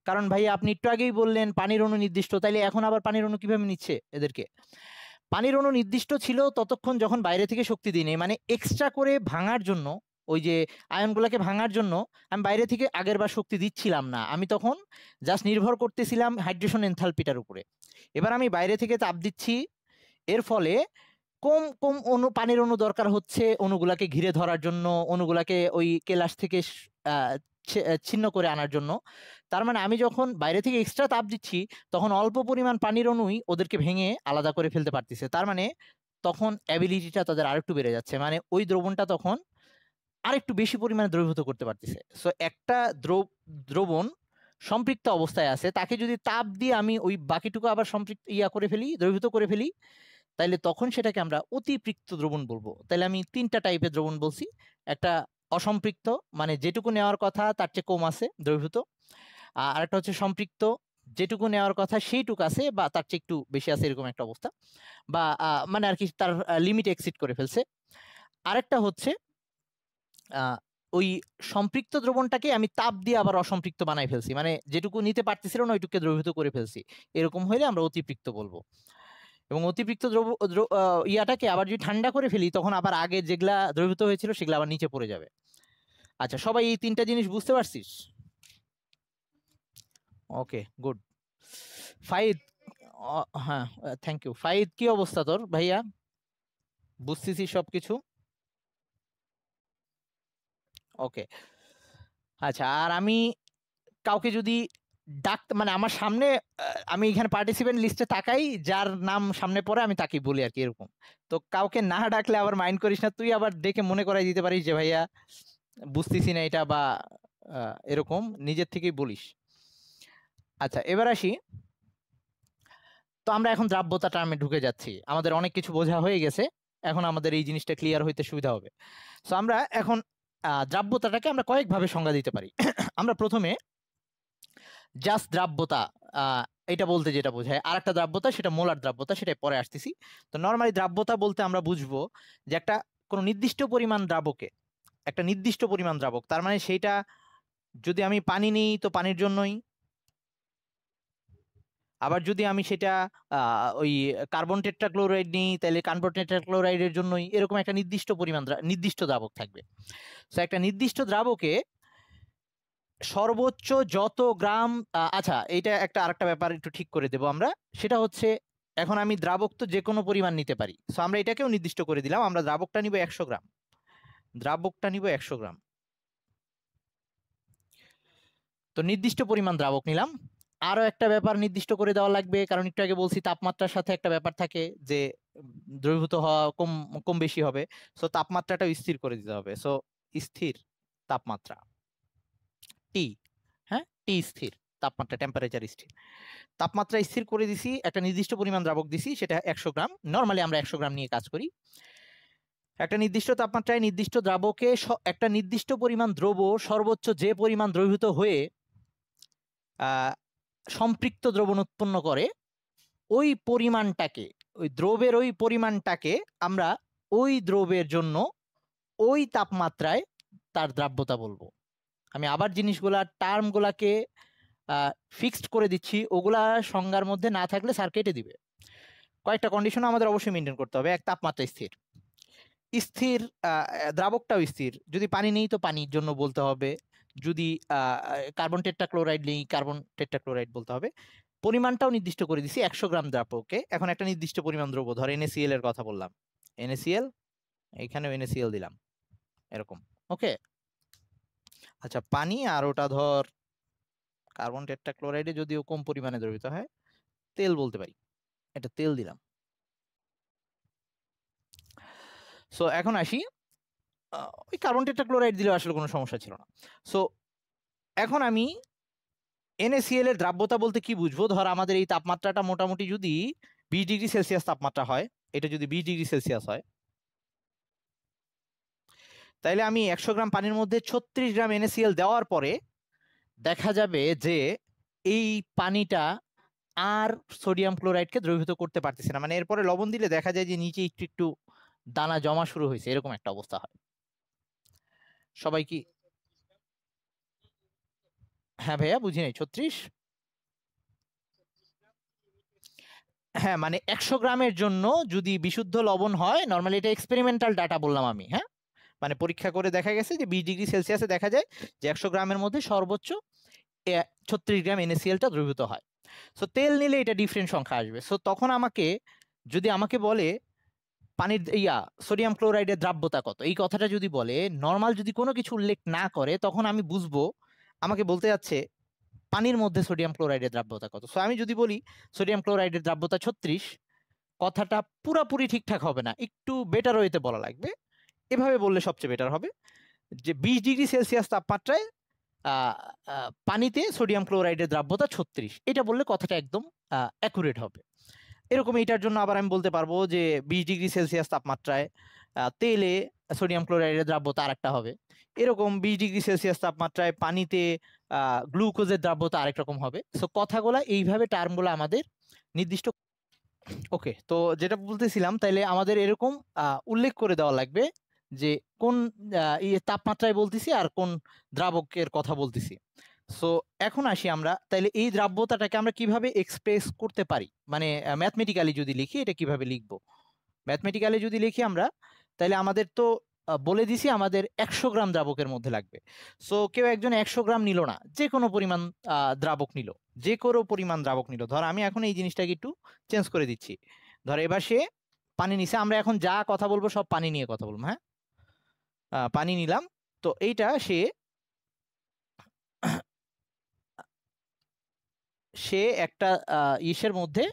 কারণ ভাই আপনি একটু আগেই বললেন পানির অণু নির্দিষ্ট তাইলে এখন আবার পানির অণু কীভাবে নিচ্ছে এদেরকে পানির অণু নির্দিষ্ট ছিল ততক্ষণ যখন বাইরে থেকে শক্তি দিই মানে এক্সট্রা করে ভাঙার জন্য ওই যে আয়নগুলোকে ভাঙার জন্য আমি বাইরে থেকে আগের বার শক্তি দিচ্ছিলাম না আমি তখন জাস্ট নির্ভর করতেছিলাম হাইড্রেশন এনথালপিটার উপরে এবার আমি বাইরে থেকে তাপ দিচ্ছি এর ফলে কম কম অনু পানির অণু দরকার হচ্ছে অনুগুলাকে ঘিরে ধরার জন্য অনুগুলাকে ওই কেলাস থেকে ছিন্ন করে আনার জন্য তার মানে আমি যখন বাইরে থেকে এক্সট্রা তাপ দিচ্ছি তখন অল্প পরিমাণ পানির অণুই ওদেরকে ভেঙে আলাদা করে ফেলতে পারতেছে তার মানে তখন অ্যাবিলিটিটা তাদের আরেকটু বেড়ে যাচ্ছে মানে ওই দ্রবণটা তখন আরেকটু বেশি পরিমাণে দ্রবীভূত করতে পারতেছে সো একটা দ্রব দ্রবণ সম্পৃক্ত অবস্থায় আছে তাকে যদি তাপ দিয়ে আমি ওই বাকিটুকু আবার সম্পৃক্ত ইয়া করে ফেলি দ্রবীভূত করে ফেলি তাইলে তখন সেটাকে আমরা অতিপৃক্ত দ্রবণ বলবো তাহলে আমি তিনটা টাইপের দ্রবণ বলছি একটা অসম্পৃক্ত মানে যেটুকু নেওয়ার কথা তার চেয়ে কম আছে দ্রবীভূত আর একটা হচ্ছে সম্পৃক্ত যেটুকু নেওয়ার কথা সেইটুকু আছে বা তার চেয়ে একটু বেশি আছে এরকম একটা অবস্থা বা মানে আর কি তার লিমিট এক্সিট করে ফেলছে আরেকটা হচ্ছে ওই সম্পৃক্ত দ্রবণটাকে আমি তাপ দিয়ে আবার অসম্পৃক্ত বানাই ফেলছি মানে যেটুকু নিতে পারতেছিল না ওইটুকুকে দ্রবীভূত করে ফেলছি এরকম হইলে আমরা অতিপৃক্ত বলবো এবং অতিরিক্ত দ্রব্য ইয়াটাকে আবার যদি ঠান্ডা করে ফেলি তখন আবার আগে যেগুলা দ্রবীভূত হয়েছিল সেগুলো আবার নিচে পড়ে যাবে আচ্ছা সবাই এই তিনটা জিনিস বুঝতে পারছিস ওকে গুড ফাইদ হ্যাঁ থ্যাংক ইউ ফাইদ কি অবস্থা তোর ভাইয়া বুঝতেছি সব কিছু ওকে আচ্ছা আর আমি কাউকে যদি ডাক মানে আমার সামনে আমি এখানে পার্টিসিপেন্ট লিস্টে তাকাই যার নাম সামনে পড়ে আমি তাকে বলি আর কি এরকম তো কাউকে না ডাকলে আবার মাইন্ড করিস না তুই আবার ডেকে মনে করাই দিতে পারিস যে ভাইয়া বুঝতেছি না এটা বা এরকম নিজের থেকেই বলিস আচ্ছা এবার আসি তো আমরা এখন দ্রাব্যতা টার্মে ঢুকে যাচ্ছি আমাদের অনেক কিছু বোঝা হয়ে গেছে এখন আমাদের এই জিনিসটা ক্লিয়ার হইতে সুবিধা হবে সো আমরা এখন দ্রাব্যতাটাকে আমরা কয়েকভাবে সংজ্ঞা দিতে পারি আমরা প্রথমে জাস্ট দ্রাব্যতা এটা বলতে যেটা বোঝায় আর একটা দ্রাব্যতা সেটা মোলার দ্রাব্যতা সেটা পরে আসতেছি তো নর্মালি দ্রাব্যতা বলতে আমরা বুঝবো যে একটা কোনো নির্দিষ্ট পরিমাণ দ্রাবকে একটা নির্দিষ্ট পরিমাণ দ্রাবক তার মানে সেইটা যদি আমি পানি নিই তো পানির জন্যই আবার যদি আমি সেটা ওই কার্বন টেট্রাক্লোরাইড নিই তাহলে কার্বন টেট্রাক্লোরাইডের জন্যই এরকম একটা নির্দিষ্ট পরিমাণ নির্দিষ্ট দ্রাবক থাকবে সো একটা নির্দিষ্ট দ্রাবকে সর্বোচ্চ যত গ্রাম আচ্ছা এটা একটা আরেকটা ব্যাপার একটু ঠিক করে দেব আমরা সেটা হচ্ছে এখন আমি দ্রাবক তো যে কোনো পরিমাণ নিতে পারি সো আমরা এটাকেও নির্দিষ্ট করে দিলাম আমরা দ্রাবকটা নিব একশো গ্রাম দ্রাবকটা নিব একশো গ্রাম তো নির্দিষ্ট পরিমাণ দ্রাবক নিলাম আরও একটা ব্যাপার নির্দিষ্ট করে দেওয়া লাগবে কারণ একটু আগে বলছি তাপমাত্রার সাথে একটা ব্যাপার থাকে যে দ্রবীভূত হওয়া কম কম বেশি হবে সো তাপমাত্রাটাও স্থির করে দিতে হবে সো স্থির তাপমাত্রা টি হ্যাঁ টি স্থির তাপমাত্রা টেম্পারেচার স্থির তাপমাত্রা স্থির করে দিছি একটা নির্দিষ্ট পরিমাণ দ্রাবক দিছি সেটা একশো গ্রাম নর্মালি আমরা একশো গ্রাম নিয়ে কাজ করি একটা নির্দিষ্ট তাপমাত্রায় নির্দিষ্ট দ্রাবকে একটা নির্দিষ্ট পরিমাণ দ্রব্য সর্বোচ্চ যে পরিমাণ দ্রবীভূত হয়ে সম্পৃক্ত দ্রবণ উৎপন্ন করে ওই পরিমাণটাকে ওই দ্রবের ওই পরিমাণটাকে আমরা ওই দ্রবের জন্য ওই তাপমাত্রায় তার দ্রাব্যতা বলবো আমি আবার জিনিসগুলা টার্মগুলাকে ফিক্সড করে দিচ্ছি ওগুলা সংজ্ঞার মধ্যে না থাকলে স্যার কেটে দিবে কয়েকটা কন্ডিশন আমাদের অবশ্যই মেনটেন করতে হবে এক তাপমাত্রা স্থির স্থির দ্রাবকটাও স্থির যদি পানি নেই তো পানির জন্য বলতে হবে যদি কার্বন টেট্রাক্লোরাইড নেই কার্বন টেট্রাক্লোরাইড বলতে হবে পরিমাণটাও নির্দিষ্ট করে দিছি একশো গ্রাম দ্রাবকে এখন একটা নির্দিষ্ট পরিমাণ দ্রব্য ধর এনএসিএল এর কথা বললাম এনএসিএল এখানেও এনএসিএল দিলাম এরকম ওকে আচ্ছা পানি আর ওটা ধর কার্বন টেট্রাক্লোরাইডে যদিও কম পরিমাণে দ্রবিত হয় তেল বলতে পারি এটা তেল দিলাম সো এখন আসি ওই কার্বন টেট্রাক্লোরাইড দিলে আসলে কোনো সমস্যা ছিল না সো এখন আমি এনএসিএল এর দ্রাব্যতা বলতে কি বুঝবো ধর আমাদের এই তাপমাত্রাটা মোটামুটি যদি বিশ ডিগ্রি সেলসিয়াস তাপমাত্রা হয় এটা যদি বিশ ডিগ্রি সেলসিয়াস হয় তাইলে আমি একশো গ্রাম পানির মধ্যে ছত্রিশ গ্রাম এনএসিএল দেওয়ার পরে দেখা যাবে যে এই পানিটা আর সোডিয়াম ক্লোরাইডকে দ্রবীভূত করতে পারতেছে না মানে এরপরে লবণ দিলে দেখা যায় যে নিচে একটু একটু দানা জমা শুরু হয়েছে এরকম একটা অবস্থা হয় সবাই কি হ্যাঁ ভাইয়া বুঝি নাই ছত্রিশ হ্যাঁ মানে একশো গ্রামের জন্য যদি বিশুদ্ধ লবণ হয় নর্মালি এটা এক্সপেরিমেন্টাল ডাটা বললাম আমি হ্যাঁ মানে পরীক্ষা করে দেখা গেছে যে বিশ ডিগ্রি সেলসিয়াসে দেখা যায় যে একশো গ্রামের মধ্যে সর্বোচ্চ ছত্রিশ গ্রাম এনএসিএলটা দ্রবীভূত হয় সো তেল নিলে এটা ডিফারেন্ট সংখ্যা আসবে সো তখন আমাকে যদি আমাকে বলে পানির ইয়া সোডিয়াম ক্লোরাইডের দ্রাব্যতা কত এই কথাটা যদি বলে নর্মাল যদি কোনো কিছু উল্লেখ না করে তখন আমি বুঝবো আমাকে বলতে যাচ্ছে পানির মধ্যে সোডিয়াম ক্লোরাইডের দ্রাব্যতা কত সো আমি যদি বলি সোডিয়াম ক্লোরাইডের দ্রাব্যতা ছত্রিশ কথাটা পুরাপুরি ঠিকঠাক হবে না একটু বেটার ওয়েতে বলা লাগবে এভাবে বললে সবচেয়ে বেটার হবে যে বিশ ডিগ্রি সেলসিয়াস তাপমাত্রায় পানিতে সোডিয়াম ক্লোরাইডের দ্রাব্যতা ছত্রিশ এটা বললে কথাটা একদম অ্যাকুরেট হবে এরকম এটার জন্য আবার আমি বলতে পারবো যে বিশ ডিগ্রি সেলসিয়াস তাপমাত্রায় তেলে সোডিয়াম ক্লোরাইডের দ্রাব্যতা আর একটা হবে এরকম বিশ ডিগ্রি সেলসিয়াস তাপমাত্রায় পানিতে গ্লুকোজের দ্রাব্যতা আরেক রকম হবে সো কথাগুলো এইভাবে টার্মগুলো আমাদের নির্দিষ্ট ওকে তো যেটা বলতেছিলাম তাইলে আমাদের এরকম উল্লেখ করে দেওয়া লাগবে যে কোন ইয়ে তাপমাত্রায় বলতেছি আর কোন দ্রাবকের কথা বলতেছি সো এখন আসি আমরা তাইলে এই দ্রাব্যতাটাকে আমরা কিভাবে এক্সপ্রেস করতে পারি মানে ম্যাথমেটিক্যালি যদি লিখি এটা কিভাবে লিখব ম্যাথমেটিক্যালি যদি লিখি আমরা তাহলে আমাদের তো বলে দিছি আমাদের একশো গ্রাম দ্রাবকের মধ্যে লাগবে সো কেউ একজন একশো গ্রাম নিল না যে কোনো পরিমাণ দ্রাবক নিল যে কোনো পরিমাণ দ্রাবক নিল ধর আমি এখন এই জিনিসটাকে একটু চেঞ্জ করে দিচ্ছি ধর এবার সে পানি নিছে আমরা এখন যা কথা বলবো সব পানি নিয়ে কথা বলবো হ্যাঁ পানি নিলাম তো এইটা সে সে একটা ইসের মধ্যে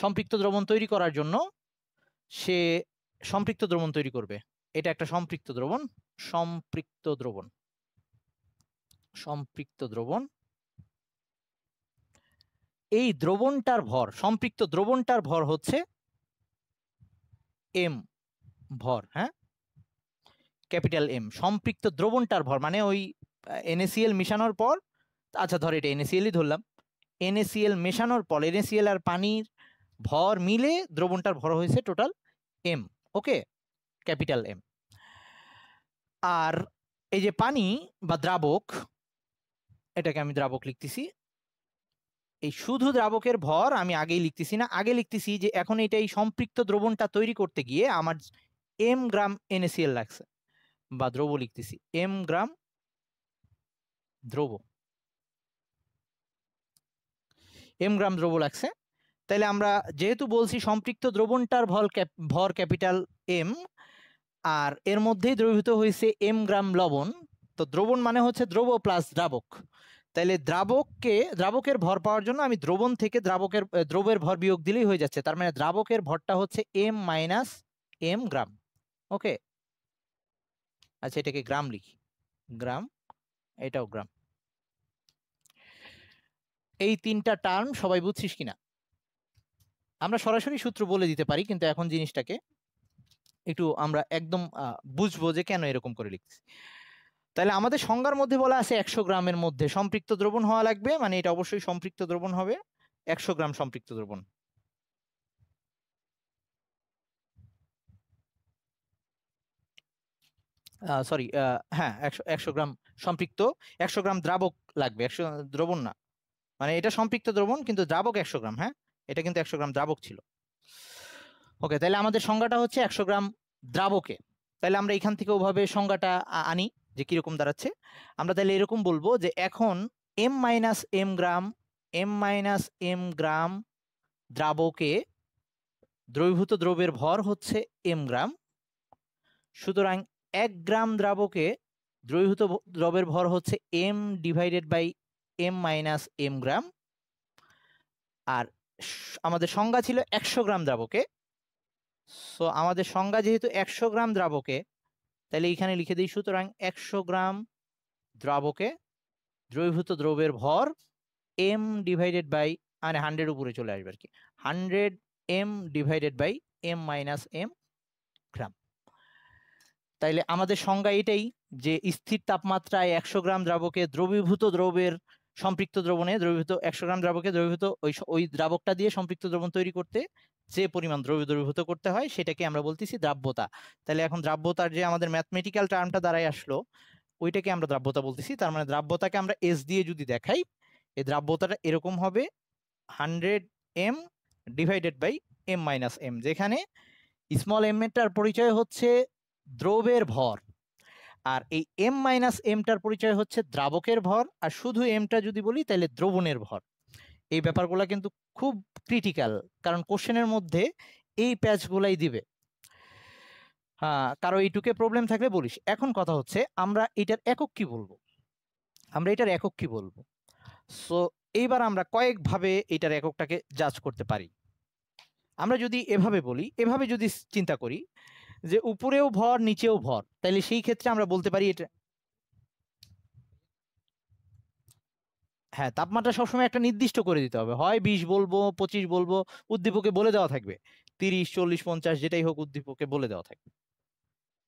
সম্পৃক্ত দ্রবণ তৈরি করার জন্য সে সম্পৃক্ত দ্রবণ তৈরি করবে এটা একটা সম্পৃক্ত দ্রবণ সম্পৃক্ত দ্রবণ সম্পৃক্ত দ্রবণ এই দ্রবণটার ভর সম্পৃক্ত দ্রবণটার ভর হচ্ছে এম ভর হ্যাঁ ক্যাপিটাল এম সম্পৃক্ত দ্রবণটার ভর মানে ওই এনএসিএল মিশানোর পর আচ্ছা ধর এটা এনএসিএলই ধরলাম এনএসিএল মেশানোর পর এনএসিএল আর পানির ভর মিলে দ্রবণটার ভর হয়েছে total M okay capital M আর এই যে পানি বা দ্রাবক এটাকে আমি দ্রাবক লিখতেছি এই শুধু দ্রাবকের ভর আমি আগেই লিখতেছি না আগে লিখতেছি যে এখন এটা এই সম্পৃক্ত দ্রবণটা তৈরি করতে গিয়ে আমার এম গ্রাম এনএসিএল লাগছে বা দ্রব লিখতেছি এম গ্রাম দ্রব এম গ্রাম দ্রব লাগছে তাহলে আমরা যেহেতু বলছি সম্পৃক্ত দ্রবণটার ভর ভর ক্যাপিটাল এম আর এর মধ্যেই দ্রবীভূত হয়েছে এম গ্রাম লবণ তো দ্রবণ মানে হচ্ছে দ্রব প্লাস দ্রাবক তাহলে দ্রাবককে দ্রাবকের ভর পাওয়ার জন্য আমি দ্রবণ থেকে দ্রাবকের দ্রবের ভর বিয়োগ দিলেই হয়ে যাচ্ছে তার মানে দ্রাবকের ভরটা হচ্ছে M minus M gram okay আচ্ছা এটাকে গ্রাম লিখি গ্রাম এটাও গ্রাম এই তিনটা টার্ম সবাই বুঝছিস কিনা আমরা সরাসরি সূত্র বলে দিতে পারি কিন্তু এখন জিনিসটাকে একটু আমরা একদম বুঝবো যে কেন এরকম করে লিখছি তাহলে আমাদের সংজ্ঞার মধ্যে বলা আছে একশো গ্রামের মধ্যে সম্পৃক্ত দ্রবণ হওয়া লাগবে মানে এটা অবশ্যই সম্পৃক্ত দ্রবণ হবে একশো গ্রাম সম্পৃক্ত দ্রবণ সরি হ্যাঁ একশো একশো গ্রাম সম্পৃক্ত একশো গ্রাম দ্রাবক লাগবে একশো দ্রবণ না মানে এটা সম্পৃক্ত দ্রবণ কিন্তু দ্রাবক একশো গ্রাম হ্যাঁ এটা কিন্তু একশো গ্রাম দ্রাবক ছিল ওকে তাহলে আমাদের সংজ্ঞাটা হচ্ছে একশো গ্রাম দ্রাবকে তাহলে আমরা এখান থেকে ওভাবে সংজ্ঞাটা আনি যে কীরকম দাঁড়াচ্ছে আমরা তাহলে এরকম বলবো যে এখন M minus M gram M minus M gram দ্রাবকে দ্রবীভূত দ্রবের ভর হচ্ছে এম গ্রাম সুতরাং এক গ্রাম দ্রাবকে দ্রবীভূত দ্রবের ভর হচ্ছে M divided by M minus M gram আর আমাদের সংজ্ঞা ছিল একশো গ্রাম দ্রাবকে সো আমাদের সংজ্ঞা যেহেতু একশো গ্রাম দ্রাবকে তাহলে এখানে লিখে দিই সুতরাং একশো গ্রাম দ্রাবকে দ্রবীভূত দ্রবের ভর এম ডিভাইডেড বাই মানে হান্ড্রেড উপরে চলে আসবে আর কি hundred M divided by M minus M gram তাইলে আমাদের সংজ্ঞা এটাই যে স্থির তাপমাত্রায় একশো গ্রাম দ্রাবকে দ্রবীভূত দ্রবের সম্পৃক্ত দ্রবণে দ্রবীভূত একশো গ্রাম দ্রাবকে দ্রবীভূত ওই ওই দ্রাবকটা দিয়ে সম্পৃক্ত দ্রবণ তৈরি করতে যে পরিমাণ দ্রব্য দ্রবীভূত করতে হয় সেটাকে আমরা বলতেছি দ্রাব্যতা তাহলে এখন দ্রাব্যতার যে আমাদের ম্যাথমেটিক্যাল টার্মটা দ্বারাই আসলো ওইটাকে আমরা দ্রাব্যতা বলতেছি তার মানে দ্রাব্যতাকে আমরা এস দিয়ে যদি দেখাই এই দ্রাব্যতাটা এরকম হবে hundred M divided by M minus M যেখানে স্মল এম এরটার পরিচয় হচ্ছে দ্রবের ভর আর এই এম মাইনাস এমটার পরিচয় হচ্ছে দ্রাবকের ভর আর শুধু এমটা যদি বলি তাহলে দ্রবণের ভর এই ব্যাপারগুলো কিন্তু খুব ক্রিটিক্যাল কারণ কোশ্চেনের মধ্যে এই প্যাচগুলাই দিবে হ্যাঁ কারো এইটুকে প্রবলেম থাকলে বলিস এখন কথা হচ্ছে আমরা এটার একক কি বলবো আমরা এটার একক কি বলবো সো এইবার আমরা কয়েকভাবে এটার এককটাকে জাজ করতে পারি আমরা যদি এভাবে বলি এভাবে যদি চিন্তা করি যে উপরেও ভর নিচেও ভর তাইলে সেই ক্ষেত্রে আমরা বলতে পারি এটা হ্যাঁ তাপমাত্রা সবসময় একটা নির্দিষ্ট করে দিতে হবে হয় বিশ বলবো পঁচিশ বলবো উদ্দীপকে বলে দেওয়া থাকবে তিরিশ চল্লিশ পঞ্চাশ যেটাই হোক উদ্দীপকে বলে দেওয়া থাকবে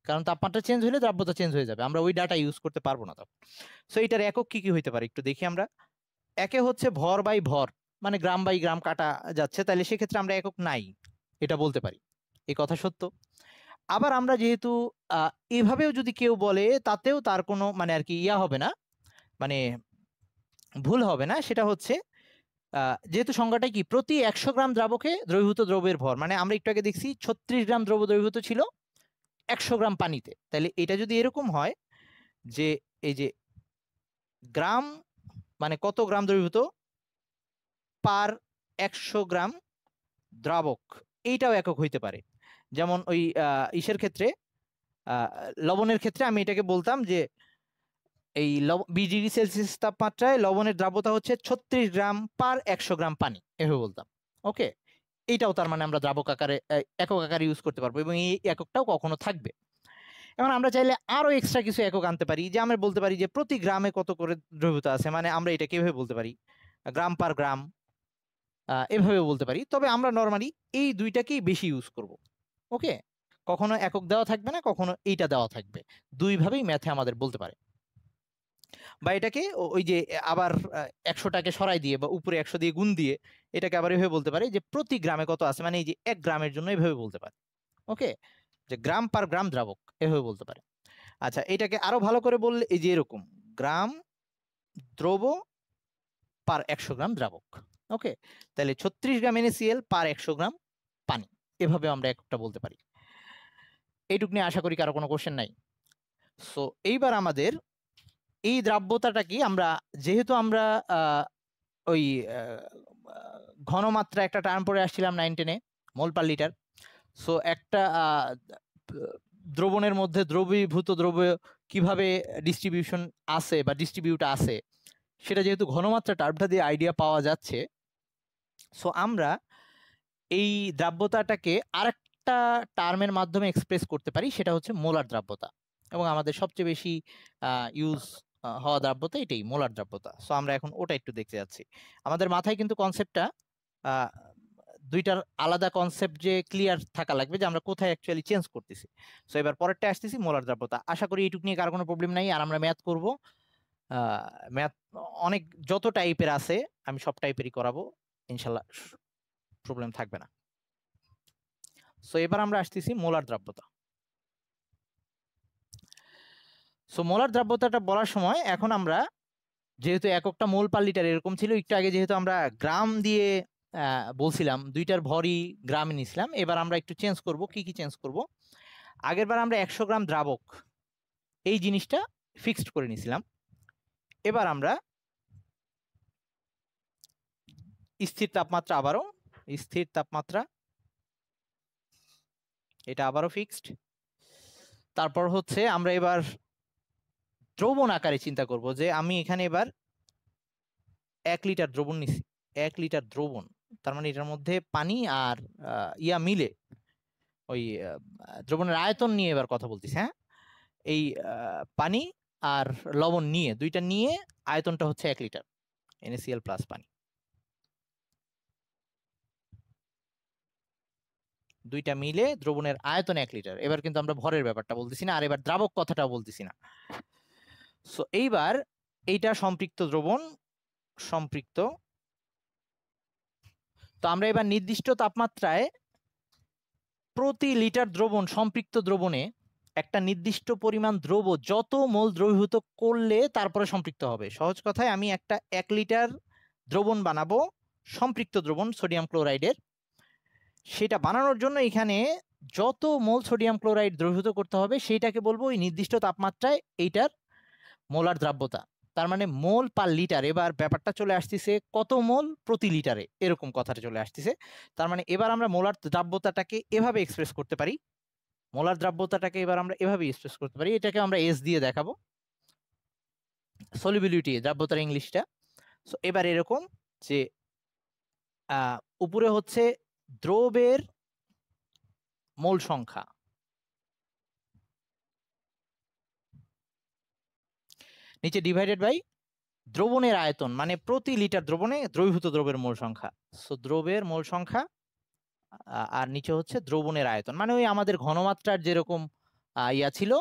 কারণ তাপমাত্রা চেঞ্জ হলে দ্রাব্যতা চেঞ্জ হয়ে যাবে আমরা ওই ডাটা ইউজ করতে পারবো না তখন সো এটার একক কি কি হইতে পারে একটু দেখি আমরা একে হচ্ছে ভর বাই ভর মানে গ্রাম বাই গ্রাম কাটা যাচ্ছে তাহলে সেক্ষেত্রে আমরা একক নাই এটা বলতে পারি এ কথা সত্য আবার আমরা যেহেতু এভাবেও যদি কেউ বলে তাতেও তার কোনো মানে আর কি ইয়া হবে না মানে ভুল হবে না সেটা হচ্ছে যেহেতু সংজ্ঞাটা কি প্রতি একশো গ্রাম দ্রাবকে দ্রবীভূত দ্রব্যের ভর মানে আমরা একটু আগে দেখছি ছত্রিশ গ্রাম দ্রব্য দ্রবীভূত ছিল একশো গ্রাম পানিতে তাহলে এটা যদি এরকম হয় যে এই যে গ্রাম মানে কত গ্রাম দ্রবীভূত পার একশো গ্রাম দ্রাবক এইটাও একক হইতে পারে যেমন ওই ইসের ক্ষেত্রে লবণের ক্ষেত্রে আমি এটাকে বলতাম যে এই বিশ ডিগ্রি সেলসিয়াস তাপমাত্রায় লবণের দ্রাব্যতা হচ্ছে ছত্রিশ গ্রাম পার একশো গ্রাম পানি এভাবে বলতাম ওকে এইটাও তার মানে আমরা দ্রাবক আকারে একক আকারে ইউজ করতে পারবো এবং এই এককটাও কখনো থাকবে এখন আমরা চাইলে আরও এক্সট্রা কিছু একক আনতে পারি যে আমরা বলতে পারি যে প্রতি গ্রামে কত করে দ্রব্যতা আছে মানে আমরা এটা কীভাবে বলতে পারি গ্রাম পার গ্রাম এভাবে বলতে পারি তবে আমরা নর্মালি এই দুইটাকেই বেশি ইউজ করব ওকে কখনো একক দেওয়া থাকবে না কখনো এইটা দেওয়া থাকবে দুইভাবেই ম্যাথে আমাদের বলতে পারে বা এটাকে ওই যে আবার একশোটাকে সরাই দিয়ে বা উপরে একশো দিয়ে গুণ দিয়ে এটাকে আবার এভাবে বলতে পারে যে প্রতি গ্রামে কত আছে মানে এই যে এক গ্রামের জন্য এভাবে বলতে পারে ওকে যে গ্রাম পার গ্রাম দ্রাবক এভাবে বলতে পারে আচ্ছা এটাকে আরো ভালো করে বললে এই যে এরকম গ্রাম দ্রব পার একশো গ্রাম দ্রাবক ওকে তাহলে ছত্রিশ গ্রাম এনএসিএল পার একশো গ্রাম পানি এভাবে আমরা একটা বলতে পারি এইটুক নিয়ে আশা করি কারো কোনো কোশ্চেন নাই সো এইবার আমাদের এই দ্রাব্যতাটা কি আমরা যেহেতু আমরা ওই ঘনমাত্রা একটা টার্ম পরে আসছিলাম নাইন টেনে মোল পার লিটার সো একটা দ্রবণের মধ্যে দ্রবীভূত দ্রব্য কিভাবে ডিস্ট্রিবিউশন আছে বা ডিস্ট্রিবিউট আছে সেটা যেহেতু ঘনমাত্রা টার্মটা দিয়ে আইডিয়া পাওয়া যাচ্ছে সো আমরা এই দ্রাব্যতাটাকে আরেকটা টার্মের মাধ্যমে এক্সপ্রেস করতে পারি সেটা হচ্ছে মোলার দ্রাব্যতা এবং আমাদের সবচেয়ে বেশি ইউজ হওয়া দ্রাব্যতা এটাই মোলার দ্রাব্যতা সো আমরা এখন ওটা একটু দেখতে যাচ্ছি আমাদের মাথায় কিন্তু কনসেপ্টটা দুইটার আলাদা কনসেপ্ট যে ক্লিয়ার থাকা লাগবে যে আমরা কোথায় অ্যাকচুয়ালি চেঞ্জ করতেছি সো এবার পরেরটা আসতেছি মোলার দ্রাব্যতা আশা করি এইটুকু নিয়ে কার কোনো প্রবলেম নাই আর আমরা ম্যাথ করব ম্যাথ অনেক যত টাইপের আছে আমি সব টাইপেরই করাবো ইনশাল্লাহ প্রবলেম থাকবে না সো এবার আমরা আসতেছি মোলার দ্রাব্যতা সো মোলার দ্রাব্যতাটা বলার সময় এখন আমরা যেহেতু একটা মোল পার লিটার এরকম ছিল একটু আগে যেহেতু আমরা গ্রাম দিয়ে বলছিলাম দুইটার ভরই গ্রামে নিয়েছিলাম এবার আমরা একটু চেঞ্জ করব কি কি চেঞ্জ করব আগের বার আমরা একশো গ্রাম দ্রাবক এই জিনিসটা ফিক্সড করে নিয়েছিলাম এবার আমরা স্থির তাপমাত্রা আবারও স্থির তাপমাত্রা এটা আবারও ফিক্সড তারপর হচ্ছে আমরা এবার দ্রবণ আকারে চিন্তা করব যে আমি এখানে এবার এক লিটার দ্রবণ নিছি এক লিটার দ্রবণ তার মানে এটার মধ্যে পানি আর ইয়া মিলে ওই দ্রবণের আয়তন নিয়ে এবার কথা বলতেছি হ্যাঁ এই পানি আর লবণ নিয়ে দুইটা নিয়ে আয়তনটা হচ্ছে এক লিটার এনএসিএল প্লাস পানি দুইটা মিলে দ্রবণের আয়তন এক লিটার এবার কিন্তু আমরা ভরের ব্যাপারটা বলতেছি না আর এবার দ্রাবক কথাটাও বলতেছি না সো এইবার এইটা সম্পৃক্ত দ্রবণ সম্পৃক্ত তো আমরা এবার নির্দিষ্ট তাপমাত্রায় প্রতি লিটার দ্রবণ সম্পৃক্ত দ্রবণে একটা নির্দিষ্ট পরিমাণ দ্রব যত মোল দ্রবীভূত করলে তারপরে সম্পৃক্ত হবে সহজ কথায় আমি একটা এক লিটার দ্রবণ বানাবো সম্পৃক্ত দ্রবণ সোডিয়াম ক্লোরাইডের সেটা বানানোর জন্য এখানে যত মোল সোডিয়াম ক্লোরাইড দ্রবীভূত করতে হবে সেইটাকে বলবো ওই নির্দিষ্ট তাপমাত্রায় এইটার মোলার দ্রাব্যতা তার মানে মোল পার লিটার এবার ব্যাপারটা চলে আসতেছে কত মোল প্রতি লিটারে এরকম কথাটা চলে আসতেছে তার মানে এবার আমরা মোলার দ্রাব্যতাটাকে এভাবে এক্সপ্রেস করতে পারি মোলার দ্রাব্যতাটাকে এবার আমরা এভাবে এক্সপ্রেস করতে পারি এটাকে আমরা এস দিয়ে দেখাবো সলিবিলিটি দ্রাব্যতার ইংলিশটা সো এবার এরকম যে উপরে হচ্ছে দ্রবের মোল সংখ্যা নিচে ডিভাইডেড বাই দ্রবণের আয়তন মানে প্রতি লিটার দ্রবণে দ্রবীভূত দ্রবের মোল সংখ্যা সো দ্রবের মোল সংখ্যা আর নিচে হচ্ছে দ্রবণের আয়তন মানে ওই আমাদের ঘনমাত্রার যেরকম ইয়া ছিল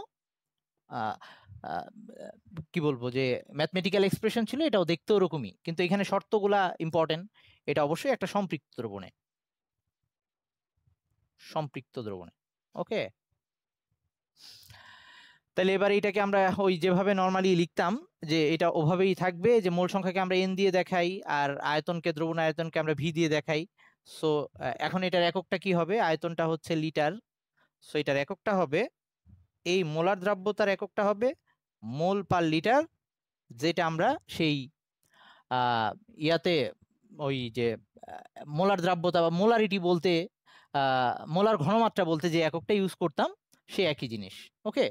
কি বলবো যে ম্যাথমেটিক্যাল এক্সপ্রেশন ছিল এটাও দেখতে ওরকমই কিন্তু এখানে শর্তগুলা ইম্পর্টেন্ট এটা অবশ্যই একটা সম্পৃক্ত দ্রবণে সম্পৃক্ত দ্রবণে ওকে তাহলে এবার এটাকে আমরা ওই যেভাবে নর্মালি লিখতাম যে এটা ওভাবেই থাকবে যে মোল সংখ্যাকে আমরা এন দিয়ে দেখাই আর আয়তনকে দ্রবণ আয়তনকে আমরা ভি দিয়ে দেখাই সো এখন এটার এককটা কি হবে আয়তনটা হচ্ছে লিটার সো এটার এককটা হবে এই মোলার দ্রব্যতার এককটা হবে মোল পার লিটার যেটা আমরা সেই ইয়াতে ওই যে মোলার দ্রব্যতা বা মোলারিটি বলতে মোলার ঘনমাত্রা বলতে যে এককটা ইউজ করতাম সে একই জিনিস ওকে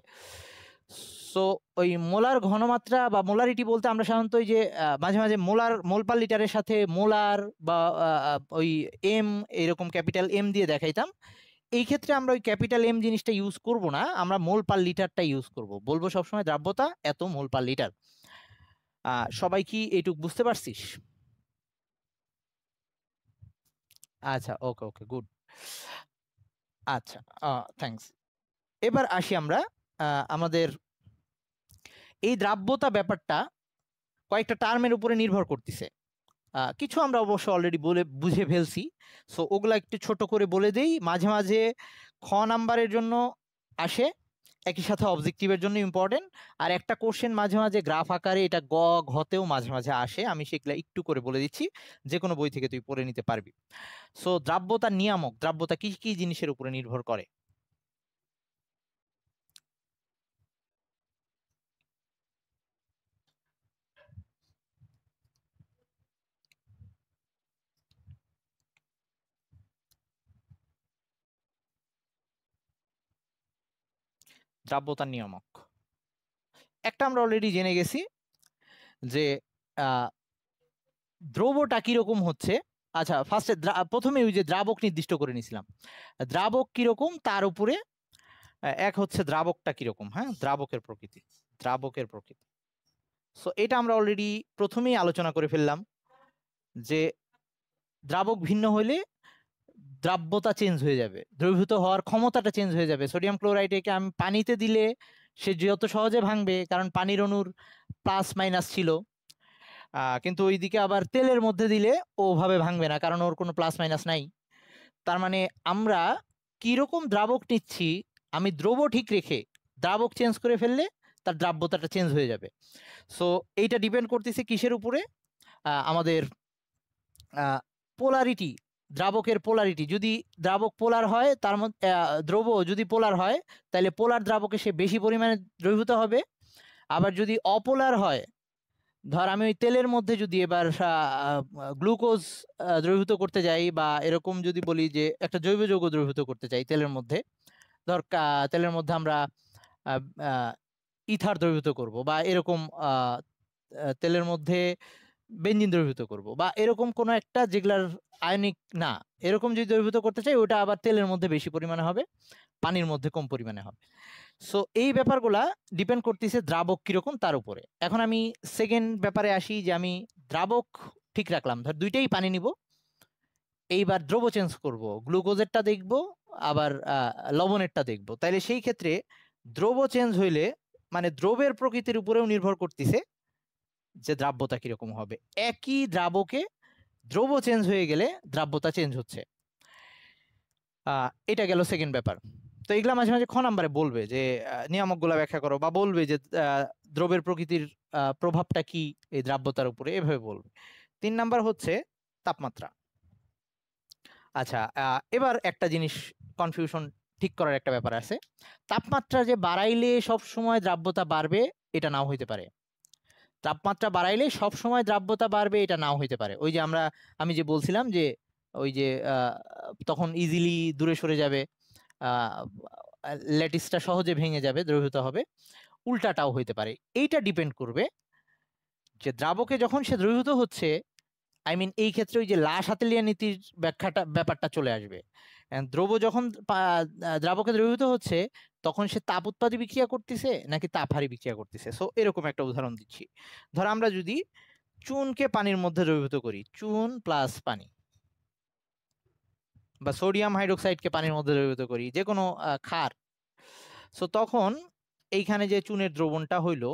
সো ওই মোলার ঘনমাত্রা বা মোলারিটি বলতে আমরা সাধারণত ওই যে মাঝে মাঝে মোলার মোল পার লিটারের সাথে মোলার বা ওই এম এরকম ক্যাপিটাল এম দিয়ে দেখাইতাম এই ক্ষেত্রে আমরা ওই ক্যাপিটাল এম জিনিসটা ইউজ করব না আমরা মোল পার লিটারটা ইউজ করব বলবো সবসময় দ্রাব্যতা এত মোল পার লিটার সবাই কি এইটুক বুঝতে পারছিস আচ্ছা ওকে ওকে গুড আচ্ছা থ্যাংকস এবার আসি আমরা আমাদের এই দ্রাব্যতা ব্যাপারটা কয়েকটা টার্মের উপরে নির্ভর করতেছে কিছু আমরা অবশ্য অলরেডি বলে বুঝে ফেলছি সো ওগুলা একটু ছোট করে বলে দেই মাঝে মাঝে খ নাম্বারের জন্য আসে একই সাথে অবজেক্টিভের জন্য ইম্পর্টেন্ট আর একটা কোশ্চেন মাঝে মাঝে গ্রাফ আকারে এটা গ ঘতেও মাঝে মাঝে আসে আমি সেগুলো একটু করে বলে দিচ্ছি যে কোনো বই থেকে তুই পড়ে নিতে পারবি সো দ্রাব্যতা নিয়ামক দ্রাব্যতা কি কি জিনিসের উপরে নির্ভর করে দ্রাব্যতার নিয়ামক একটা আমরা অলরেডি জেনে গেছি যে দ্রবটা কীরকম হচ্ছে আচ্ছা ফার্স্টে প্রথমে ওই যে দ্রাবক নির্দিষ্ট করে নিয়েছিলাম দ্রাবক কীরকম তার উপরে এক হচ্ছে দ্রাবকটা কীরকম হ্যাঁ দ্রাবকের প্রকৃতি দ্রাবকের প্রকৃতি সো এটা আমরা অলরেডি প্রথমেই আলোচনা করে ফেললাম যে দ্রাবক ভিন্ন হলে দ্রাব্যতা চেঞ্জ হয়ে যাবে দ্রবীভূত হওয়ার ক্ষমতাটা চেঞ্জ হয়ে যাবে সোডিয়াম ক্লোরাইডকে আমি পানিতে দিলে সে যত সহজে ভাঙবে কারণ পানির অণুর প্লাস মাইনাস ছিল কিন্তু ওইদিকে আবার তেলের মধ্যে দিলে ওভাবে ভাঙবে না কারণ ওর কোনো প্লাস মাইনাস নাই তার মানে আমরা কীরকম দ্রাবক নিচ্ছি আমি দ্রব ঠিক রেখে দ্রাবক চেঞ্জ করে ফেললে তার দ্রাব্যতাটা চেঞ্জ হয়ে যাবে সো এইটা ডিপেন্ড করতেছে কিসের উপরে আমাদের পোলারিটি দ্রাবকের পোলারিটি যদি দ্রাবক পোলার হয় তার মধ্যে দ্রব যদি পোলার হয় তাহলে পোলার দ্রাবকে সে বেশি পরিমাণে দ্রবীভূত হবে আবার যদি অপোলার হয় ধর আমি ওই তেলের মধ্যে যদি এবার গ্লুকোজ দ্রবীভূত করতে যাই বা এরকম যদি বলি যে একটা জৈব যৌগ দ্রবীভূত করতে চাই তেলের মধ্যে ধর তেলের মধ্যে আমরা ইথার দ্রবীভূত করব বা এরকম তেলের মধ্যে বেঞ্জিন দ্রবীভূত করব বা এরকম কোনো একটা যেগুলার আয়নিক না এরকম যদি দ্রবীভূত করতে চাই ওটা আবার তেলের মধ্যে বেশি পরিমাণে হবে পানির মধ্যে কম পরিমাণে হবে সো এই ব্যাপারগুলা ডিপেন্ড করতেছে দ্রাবক কীরকম তার উপরে এখন আমি সেকেন্ড ব্যাপারে আসি যে আমি দ্রাবক ঠিক রাখলাম ধর দুইটাই পানি নিব এইবার দ্রব চেঞ্জ করব গ্লুকোজেরটা দেখব আবার লবণেরটা দেখব তাইলে সেই ক্ষেত্রে দ্রব চেঞ্জ হইলে মানে দ্রবের প্রকৃতির উপরেও নির্ভর করতেছে যে দ্রাব্যতা কিরকম হবে একই দ্রাবকে দ্রব্য চেঞ্জ হয়ে গেলে দ্রাব্যতা চেঞ্জ হচ্ছে এটা গেল সেকেন্ড ব্যাপার তো এগুলা মাঝে মাঝে খ নাম্বারে বলবে যে নিয়ামকগুলা ব্যাখ্যা করো বা বলবে যে দ্রবের প্রকৃতির প্রভাবটা কি এই দ্রাব্যতার উপরে এভাবে বলবে তিন নাম্বার হচ্ছে তাপমাত্রা আচ্ছা এবার একটা জিনিস কনফিউশন ঠিক করার একটা ব্যাপার আছে তাপমাত্রা যে বাড়াইলে সব সময় দ্রাব্যতা বাড়বে এটা নাও হইতে পারে তাপমাত্রা বাড়াইলে সবসময় দ্রাব্যতা বাড়বে এটা নাও হইতে পারে ওই যে আমরা আমি যে বলছিলাম যে ওই যে তখন ইজিলি দূরে সরে যাবে ল্যাটিসটা সহজে ভেঙে যাবে দ্রবীভূত হবে উল্টাটাও হইতে পারে এইটা ডিপেন্ড করবে যে দ্রাবকে যখন সে দ্রবীভূত হচ্ছে আই মিন এই ক্ষেত্রে ওই যে লাশ হাতেলিয়া নীতির ব্যাখ্যাটা ব্যাপারটা চলে আসবে দ্রব যখন দ্রাবকে দ্রবীভূত হচ্ছে তখন সে তাপ উৎপাদী বিক্রিয়া করতেছে নাকি হারি বিক্রিয়া করতেছে সো এরকম একটা উদাহরণ দিচ্ছি ধর আমরা যদি চুনকে পানির মধ্যে দ্রবীভূত করি চুন প্লাস পানি বা সোডিয়াম হাইড্রোক্সাইডকে পানির মধ্যে দ্রবীভূত করি যে কোনো ক্ষার সো তখন এইখানে যে চুনের দ্রবণটা হইল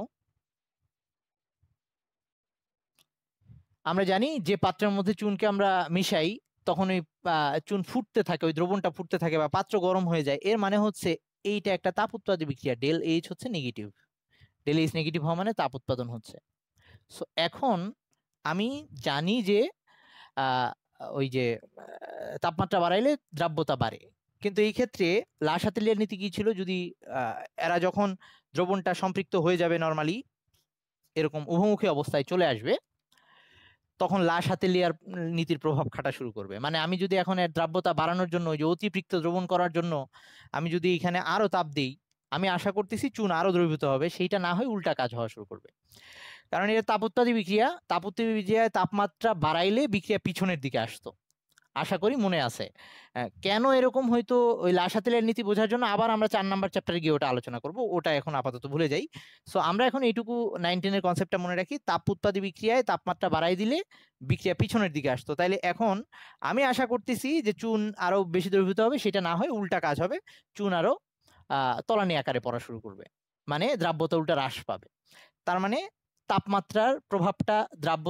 আমরা জানি যে পাত্রের মধ্যে চুনকে আমরা মিশাই তখন ওই চুন ফুটতে থাকে ওই দ্রবণটা ফুটতে থাকে বা পাত্র গরম হয়ে যায় এর মানে হচ্ছে এইটা একটা তাপ উৎপাদী বিক্রিয়া ডেল এইচ হচ্ছে নেগেটিভ ডেল এইচ নেগেটিভ হওয়া মানে তাপ উৎপাদন হচ্ছে সো এখন আমি জানি যে ওই যে তাপমাত্রা বাড়াইলে দ্রাব্যতা বাড়ে কিন্তু এই ক্ষেত্রে লাশ হাতিলিয়ার নীতি কী ছিল যদি এরা যখন দ্রবণটা সম্পৃক্ত হয়ে যাবে নর্মালি এরকম উভমুখী অবস্থায় চলে আসবে তখন লাশ হাতে লেয়ার নীতির প্রভাব খাটা শুরু করবে মানে আমি যদি এখন এর দ্রাব্যতা বাড়ানোর জন্য ওই যে অতিপ্রিক্ত দ্রবণ করার জন্য আমি যদি এখানে আরও তাপ দিই আমি আশা করতেছি চুন আরও দ্রবীভূত হবে সেইটা না হয় উল্টা কাজ হওয়া শুরু করবে কারণ এটা তাপোত্তাদি বিক্রিয়া তাপোত্তাদি বিক্রিয়ায় তাপমাত্রা বাড়াইলে বিক্রিয়া পিছনের দিকে আসতো আশা করি মনে আছে কেন এরকম হয়তো ওই লাশা তেলের নীতি বোঝার জন্য আবার আমরা চার নাম্বার চ্যাপ্টারে গিয়ে ওটা আলোচনা করব ওটা এখন আপাতত ভুলে যাই সো আমরা এখন এইটুকু নাইনটিনের কনসেপ্টটা মনে রাখি তাপ উৎপাদী বিক্রিয়ায় তাপমাত্রা বাড়াই দিলে বিক্রিয়া পিছনের দিকে আসতো তাইলে এখন আমি আশা করতেছি যে চুন আরও বেশি দ্রবীভূত হবে সেটা না হয় উল্টা কাজ হবে চুন আরও তলানি আকারে পড়া শুরু করবে মানে দ্রাব্যতা উল্টা হ্রাস পাবে তার মানে তাপমাত্রার প্রভাবটা দ্রাব্য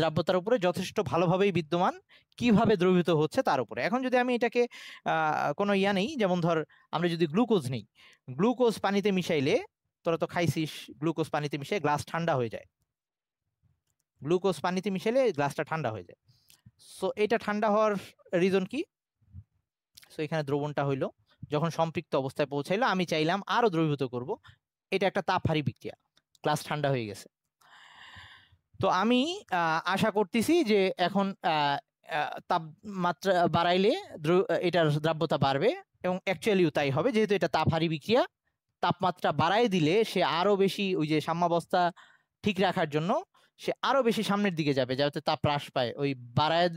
দ্রাব্যতার উপরে যথেষ্ট ভালোভাবেই বিদ্যমান কিভাবে দ্রবীভূত হচ্ছে তার উপরে এখন যদি আমি এটাকে কোনো ইয়া নেই যেমন ধর আমরা যদি গ্লুকোজ নেই গ্লুকোজ পানিতে মিশাইলে তোরা তো খাইছিস গ্লুকোজ পানিতে মিশিয়ে গ্লাস ঠান্ডা হয়ে যায় গ্লুকোজ পানিতে মিশাইলে গ্লাসটা ঠান্ডা হয়ে যায় সো এটা ঠান্ডা হওয়ার রিজন কি সো এখানে দ্রবণটা হইল যখন সম্পৃক্ত অবস্থায় পৌঁছাইলো আমি চাইলাম আরও দ্রবীভূত করব এটা একটা তাপহারী বিক্রিয়া গ্লাস ঠান্ডা হয়ে গেছে তো আমি আশা করতেছি যে এখন তাপমাত্রা বাড়াইলে এটার দ্রাব্যতা বাড়বে এবং অ্যাকচুয়ালিও তাই হবে যেহেতু এটা হারি বিক্রিয়া তাপমাত্রা বাড়াই দিলে সে আরও বেশি ওই যে সাম্যাবস্থা ঠিক রাখার জন্য সে আরও বেশি সামনের দিকে যাবে যাতে তাপ হ্রাস পায় ওই বাড়ায়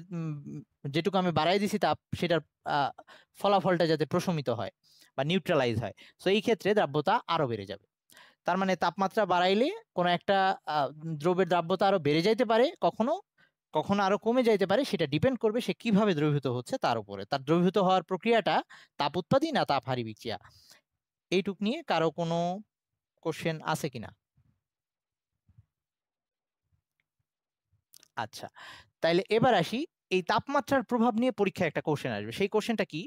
যেটুকু আমি বাড়াই দিছি তাপ সেটার ফলাফলটা যাতে প্রশমিত হয় বা নিউট্রালাইজ হয় তো এই ক্ষেত্রে দ্রাব্যতা আরও বেড়ে যাবে তার মানে তাপমাত্রা বাড়াইলে কোনো একটা দ্রব্যের দ্রাব্যতা আরও বেড়ে যাইতে পারে কখনো কখনো আরও কমে যাইতে পারে সেটা ডিপেন্ড করবে সে কীভাবে দ্রবীভূত হচ্ছে তার উপরে তার দ্রবীভূত হওয়ার প্রক্রিয়াটা তাপ উৎপাদী না তাপ হারি বিক্রিয়া এইটুক নিয়ে কারো কোনো কোশ্চেন আছে কিনা আচ্ছা তাইলে এবার আসি এই তাপমাত্রার প্রভাব নিয়ে পরীক্ষায় একটা কোশ্চেন আসবে সেই কোশ্চেনটা কি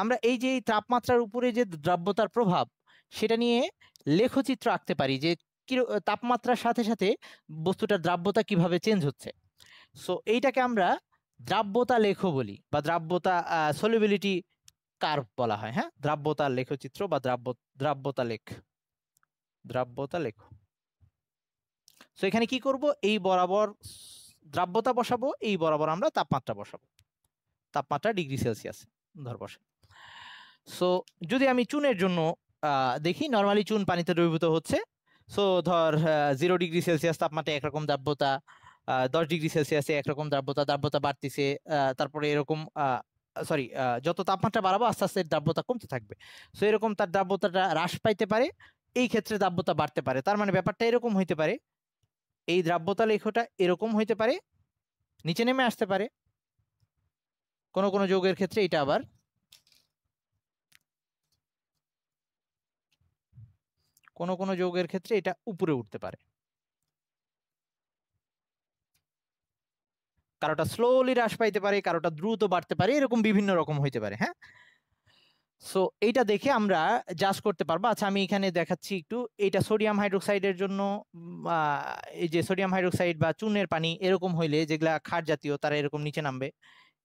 আমরা এই যে এই তাপমাত্রার উপরে যে দ্রাব্যতার প্রভাব সেটা নিয়ে লেখচিত্র আঁকতে পারি যে তাপমাত্রার সাথে সাথে বস্তুটার দ্রাব্যতা কিভাবে চেঞ্জ হচ্ছে সো এইটাকে আমরা দ্রাব্যতা লেখ বলি বা দ্রাব্যতা সলিবিলিটি কার্ভ বলা হয় হ্যাঁ দ্রাব্যতা লেখচিত্র বা দ্রাব্য দ্রাব্যতা লেখ দ্রাব্যতা লেখ সো এখানে কি করব এই বরাবর দ্রাব্যতা বসাবো এই বরাবর আমরা তাপমাত্রা বসাবো তাপমাত্রা ডিগ্রি সেলসিয়াস ধর বসে সো যদি আমি চুনের জন্য দেখি নর্মালি চুন পানিতে দ্রবীভূত হচ্ছে সো ধর জিরো ডিগ্রি সেলসিয়াস তাপমাত্রা একরকম দ্রাব্যতা দশ ডিগ্রি সেলসিয়াসে একরকম দ্রাব্যতা দ্রাব্যতা বাড়তিছে তারপরে এরকম সরি যত তাপমাত্রা বাড়াবো আস্তে আস্তে দ্রাব্যতা কমতে থাকবে সো এরকম তার দ্রাব্যতাটা হ্রাস পাইতে পারে এই ক্ষেত্রে দ্রাব্যতা বাড়তে পারে তার মানে ব্যাপারটা এরকম হইতে পারে এই দ্রাব্যতা লেখটা এরকম হইতে পারে নিচে নেমে আসতে পারে কোনো কোনো যোগের ক্ষেত্রে এটা আবার কোনো কোনো যৌগের ক্ষেত্রে এটা উপরে উঠতে পারে কারোটা স্লোলি হ্রাস পাইতে পারে কারোটা দ্রুত বাড়তে পারে এরকম বিভিন্ন রকম হইতে পারে হ্যাঁ সো এইটা দেখে আমরা জাজ করতে পারবো আচ্ছা আমি এখানে দেখাচ্ছি একটু এটা সোডিয়াম হাইড্রোক্সাইডের জন্য এই যে সোডিয়াম হাইড্রোক্সাইড বা চুনের পানি এরকম হইলে যেগুলা খাট জাতীয় তারা এরকম নিচে নামবে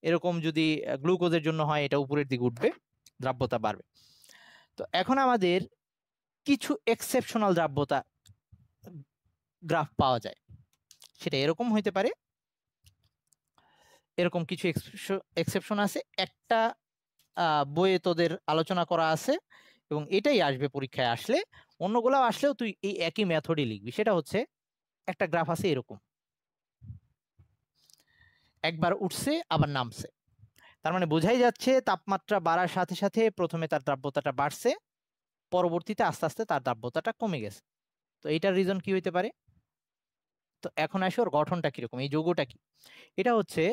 এরকম যদি গ্লুকোজের জন্য হয় এটা উপরের দিকে উঠবে দ্রাব্যতা বাড়বে তো এখন আমাদের কিছু এক্সেপশনাল দ্রাব্যতা গ্রাফ পাওয়া যায় সেটা এরকম হইতে পারে এরকম কিছু এক্সেপশন আছে একটা বইয়ে তোদের আলোচনা করা আছে এবং এটাই আসবে পরীক্ষায় আসলে অন্যগুলো আসলেও তুই এই একই মেথডই লিখবি সেটা হচ্ছে একটা গ্রাফ আছে এরকম একবার উঠছে আবার নামছে তার মানে বোঝাই যাচ্ছে তাপমাত্রা বাড়ার সাথে সাথে প্রথমে তার দ্রাব্যতাটা বাড়ছে পরবর্তীতে আস্তে আস্তে তার দাব্যতাটা কমে গেছে তো এইটার রিজন কি হইতে পারে তো এখন আসে ওর গঠনটা কীরকম এই যৌগটা কি এটা হচ্ছে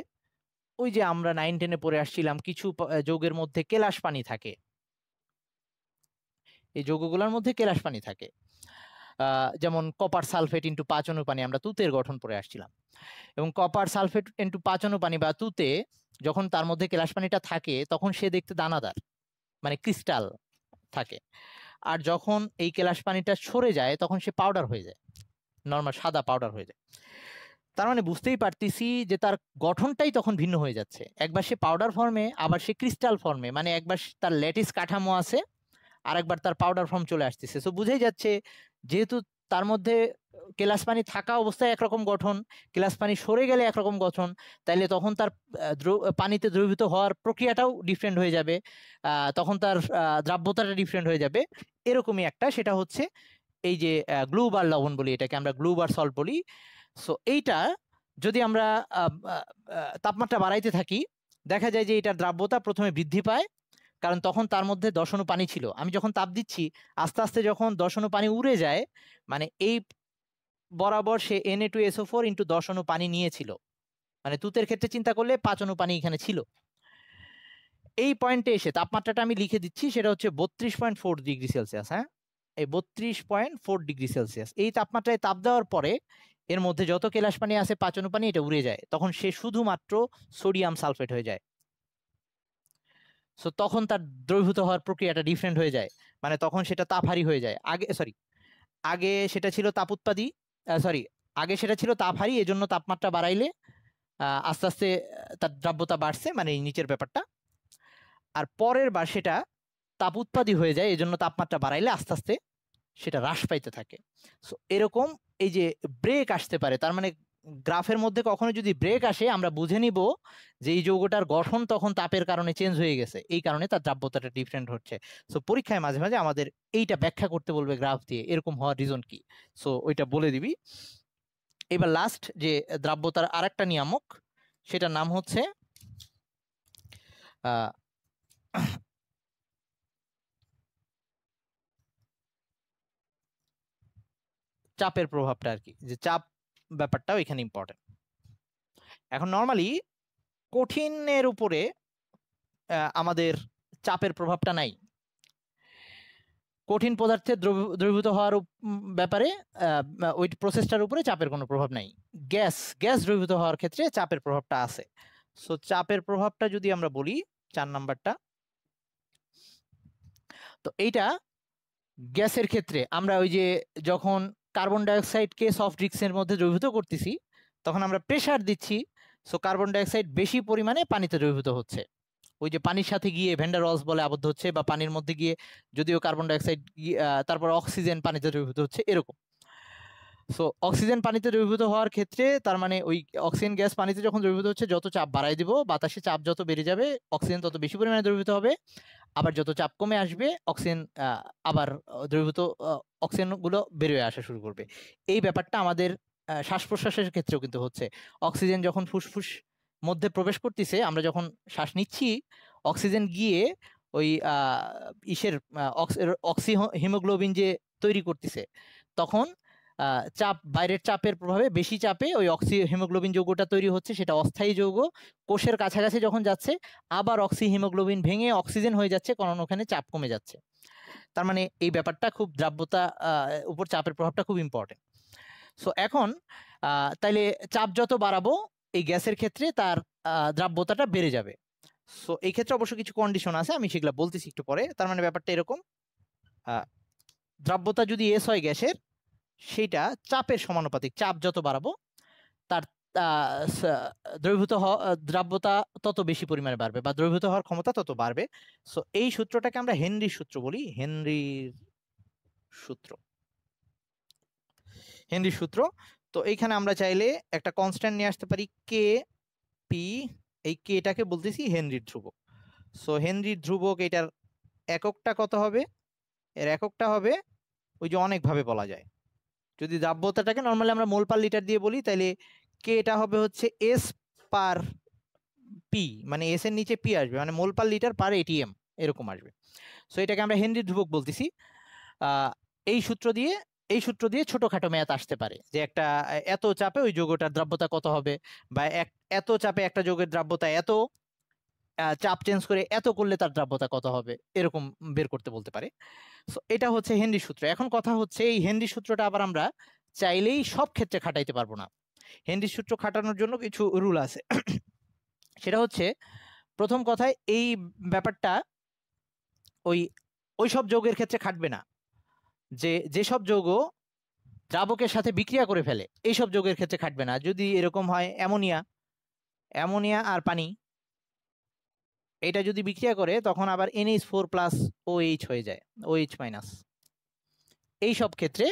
ওই যে আমরা নাইন টেনে পড়ে আসছিলাম কিছু যৌগের মধ্যে কেলাস পানি থাকে এই যৌগগুলোর মধ্যে কেলাস পানি থাকে যেমন কপার সালফেট ইন্টু পাচনু পানি আমরা তুতের গঠন পরে আসছিলাম এবং কপার সালফেট ইন্টু পাচনু পানি বা তুতে যখন তার মধ্যে কেলাস পানিটা থাকে তখন সে দেখতে দানাদার মানে ক্রিস্টাল থাকে আর যখন এই কেলাস পানিটা সরে যায় তখন সে পাউডার হয়ে যায় নর্মাল সাদা পাউডার হয়ে যায় তার মানে বুঝতেই পারতেছি যে তার গঠনটাই তখন ভিন্ন হয়ে যাচ্ছে একবার সে পাউডার ফর্মে আবার সে ক্রিস্টাল ফর্মে মানে একবার তার ল্যাটিস কাঠামো আছে আর একবার তার পাউডার ফর্ম চলে আসতেছে সো বুঝেই যাচ্ছে যেহেতু তার মধ্যে ক্লাস পানি থাকা অবস্থায় একরকম গঠন ক্লাস পানি সরে গেলে একরকম গঠন তাইলে তখন তার পানিতে দ্রবীভূত হওয়ার প্রক্রিয়াটাও ডিফারেন্ট হয়ে যাবে তখন তার দ্রাব্যতাটা ডিফারেন্ট হয়ে যাবে এরকমই একটা সেটা হচ্ছে এই যে বার লবণ বলি এটাকে আমরা বার সল্ট বলি সো এইটা যদি আমরা তাপমাত্রা বাড়াইতে থাকি দেখা যায় যে এটার দ্রাব্যতা প্রথমে বৃদ্ধি পায় কারণ তখন তার মধ্যে দশনু পানি ছিল আমি যখন তাপ দিচ্ছি আস্তে আস্তে যখন দশনু পানি উড়ে যায় মানে এই বরাবর সে N A two SO four into দশ অনু পানি নিয়েছিল মানে তুতের ক্ষেত্রে চিন্তা করলে পাঁচ অনু পানি এখানে ছিল এই পয়েন্টে এসে তাপমাত্রাটা আমি লিখে দিচ্ছি সেটা হচ্ছে বত্রিশ পয়েন্ট ফোর ডিগ্রি সেলসিয়াস হ্যাঁ এই বত্রিশ পয়েন্ট ফোর ডিগ্রি সেলসিয়াস এই তাপমাত্রায় তাপ দেওয়ার পরে এর মধ্যে যত কেলাস পানি আছে অনু পানি এটা উড়ে যায় তখন সে শুধুমাত্র সোডিয়াম সালফেট হয়ে যায় সো তখন তার দ্রবীভূত হওয়ার প্রক্রিয়াটা ডিফারেন্ট হয়ে যায় মানে তখন সেটা তাপহারি হয়ে যায় আগে সরি আগে সেটা ছিল তাপ উৎপাদী সরি আগে সেটা ছিল তাপ হারি এজন্য তাপমাত্রা বাড়াইলে আস্তে আস্তে তার দ্রাব্যতা বাড়ছে মানে নিচের ব্যাপারটা আর পরের বার সেটা তাপ উৎপাদি হয়ে যায় এজন্য তাপমাত্রা বাড়াইলে আস্তে আস্তে সেটা হ্রাস পাইতে থাকে সো এরকম এই যে ব্রেক আসতে পারে তার মানে গ্রাফের মধ্যে কখনো যদি ব্রেক আসে আমরা বুঝে নিব যে এই যৌগটার গঠন তখন তাপের কারণে চেঞ্জ হয়ে গেছে এই কারণে তার দ্রাব্যতাটা ডিফারেন্ট হচ্ছে সো পরীক্ষায় মাঝে মাঝে আমাদের এইটা ব্যাখ্যা করতে বলবে গ্রাফ দিয়ে এরকম হওয়ার রিজন কি সো ওইটা বলে দিবি এবার লাস্ট যে দ্রাব্যতার আরেকটা নিয়ামক সেটার নাম হচ্ছে চাপের প্রভাবটা আর কি যে চাপ ব্যাপারটাও এখানে ইম্পর্টেন্ট এখন নর্মালি কঠিনের উপরে আমাদের চাপের প্রভাবটা নাই কঠিন পদার্থে দ্রবীভূত হওয়ার ব্যাপারে ওই প্রসেসটার উপরে চাপের কোনো প্রভাব নাই গ্যাস গ্যাস দ্রবীভূত হওয়ার ক্ষেত্রে চাপের প্রভাবটা আছে সো চাপের প্রভাবটা যদি আমরা বলি চার নাম্বারটা তো এইটা গ্যাসের ক্ষেত্রে আমরা ওই যে যখন কার্বন ডাইঅক্সাইডকে সফট ড্রিক্সের মধ্যে দ্রবীভূত করতেছি তখন আমরা প্রেশার দিচ্ছি সো কার্বন ডাইঅক্সাইড বেশি পরিমাণে পানিতে দ্রবীভূত হচ্ছে ওই যে পানির সাথে গিয়ে ভেন্ডারলস বলে আবদ্ধ হচ্ছে বা পানির মধ্যে গিয়ে যদিও কার্বন ডাইঅক্সাইড তারপর অক্সিজেন পানিতে দ্রবীভূত হচ্ছে এরকম সো অক্সিজেন পানিতে দ্রবীভূত হওয়ার ক্ষেত্রে তার মানে ওই অক্সিজেন গ্যাস পানিতে যখন দ্রবীভূত হচ্ছে যত চাপ বাড়াই দিব বাতাসে চাপ যত বেড়ে যাবে অক্সিজেন তত বেশি পরিমাণে দ্রবীভূত হবে আবার যত চাপ কমে আসবে অক্সিজেন আবার দ্রবীভূত অক্সিজেনগুলো বেরোয় আসা শুরু করবে এই ব্যাপারটা আমাদের শ্বাস প্রশ্বাসের ক্ষেত্রেও কিন্তু হচ্ছে অক্সিজেন যখন ফুসফুস মধ্যে প্রবেশ করতেছে আমরা যখন শ্বাস নিচ্ছি অক্সিজেন গিয়ে ওই ইসের অক্সি হিমোগ্লোবিন যে তৈরি করতেছে তখন চাপ বাইরের চাপের প্রভাবে বেশি চাপে ওই অক্সি হিমোগ্লোবিন যৌগটা তৈরি হচ্ছে সেটা অস্থায়ী যৌগ কোষের কাছাকাছি যখন যাচ্ছে আবার অক্সি হিমোগ্লোবিন ভেঙে অক্সিজেন হয়ে যাচ্ছে কারণ ওখানে চাপ কমে যাচ্ছে তার মানে এই ব্যাপারটা খুব দ্রাব্যতা উপর চাপের প্রভাবটা খুব ইম্পর্টেন্ট সো এখন তাইলে চাপ যত বাড়াবো এই গ্যাসের ক্ষেত্রে তার দ্রাব্যতাটা বেড়ে যাবে সো এই ক্ষেত্রে অবশ্য কিছু কন্ডিশন আছে আমি সেগুলো বলতেছি একটু পরে তার মানে ব্যাপারটা এরকম দ্রাব্যতা যদি এস হয় গ্যাসের সেটা চাপের সমানুপাতিক চাপ যত বাড়াবো তার দ্রবীভূত দ্রাব্যতা তত বেশি পরিমাণে বাড়বে বা দ্রবীভূত হওয়ার ক্ষমতা তত বাড়বে সো এই সূত্রটাকে আমরা হেনরির সূত্র বলি হেনরির সূত্র হেনরির সূত্র তো এইখানে আমরা চাইলে একটা কনস্ট্যান্ট নিয়ে আসতে পারি কে পি এই কেটাকে বলতেছি হেনরির ধ্রুবক সো হেনরির ধ্রুবক এটার এককটা কত হবে এর এককটা হবে ওই যে অনেকভাবে বলা যায় যদি দ্রাব্যতাটাকে নর্মালি আমরা মোল পার লিটার দিয়ে বলি তাহলে কে এটা হবে হচ্ছে এস পার পি মানে এস এর নিচে পি আসবে মানে মোল পার লিটার পার এটিএম এরকম আসবে সো এটাকে আমরা হেনরি ধ্রুবক বলতেছি এই সূত্র দিয়ে এই সূত্র দিয়ে ছোটোখাটো ম্যাথ আসতে পারে যে একটা এত চাপে ওই যৌগটার দ্রাব্যতা কত হবে বা এক এত চাপে একটা যৌগের দ্রাব্যতা এত চাপ চেঞ্জ করে এত করলে তার দ্রাব্যতা কত হবে এরকম বের করতে বলতে পারে সো এটা হচ্ছে হেনরি সূত্র এখন কথা হচ্ছে এই হেনরি সূত্রটা আবার আমরা চাইলেই সব ক্ষেত্রে খাটাইতে পারবো না হেনরি সূত্র খাটানোর জন্য কিছু রুল আছে সেটা হচ্ছে প্রথম কথায় এই ব্যাপারটা ওই ওই সব যৌগের ক্ষেত্রে খাটবে না যে যেসব যৌগ দ্রাবকের সাথে বিক্রিয়া করে ফেলে এইসব যৌগের ক্ষেত্রে খাটবে না যদি এরকম হয় অ্যামোনিয়া অ্যামোনিয়া আর পানি এটা যদি বিক্রিয়া করে তখন আবার এনএইচ ফোর প্লাস ওএইচ হয়ে যায় ওএইচ মাইনাস এই সব ক্ষেত্রে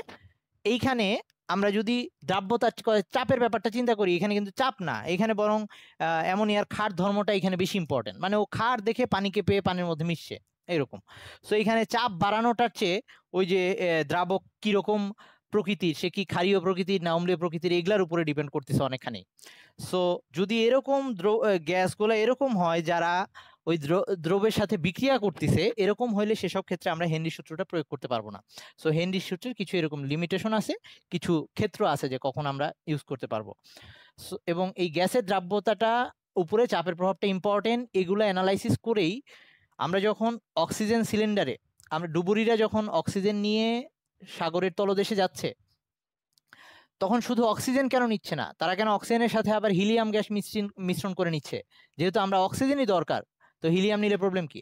এইখানে আমরা যদি দ্রাব্যতা চাপের ব্যাপারটা চিন্তা করি এখানে কিন্তু চাপ না এখানে বরং অ্যামোনিয়ার খার ধর্মটা এখানে বেশি ইম্পর্টেন্ট মানে ও খার দেখে পানিকে পেয়ে পানির মধ্যে মিশছে এরকম সো এখানে চাপ বাড়ানোটার চেয়ে ওই যে দ্রাবক কীরকম প্রকৃতির সে কি ক্ষারীয় প্রকৃতির না অম্লীয় প্রকৃতির এগুলার উপরে ডিপেন্ড করতেছে অনেকখানি সো যদি এরকম গ্যাসগুলো এরকম হয় যারা ওই দ্রব্যের সাথে বিক্রিয়া করতেছে এরকম হলে সেসব ক্ষেত্রে আমরা হেনরি সূত্রটা প্রয়োগ করতে পারবো না সো হেনরি সূত্রের কিছু এরকম লিমিটেশন আছে কিছু ক্ষেত্র আছে যে কখন আমরা ইউজ করতে পারবো এবং এই গ্যাসের দ্রাব্যতাটা উপরে চাপের প্রভাবটা ইম্পর্টেন্ট এগুলো অ্যানালাইসিস করেই আমরা যখন অক্সিজেন সিলিন্ডারে আমরা ডুবুরিরা যখন অক্সিজেন নিয়ে সাগরের তলদেশে যাচ্ছে তখন শুধু অক্সিজেন কেন নিচ্ছে না তারা কেন অক্সিজেনের সাথে আবার হিলিয়াম গ্যাস মিশ্রণ করে নিচ্ছে যেহেতু আমরা অক্সিজেনই দরকার তো হিলিয়াম নিলে প্রবলেম কি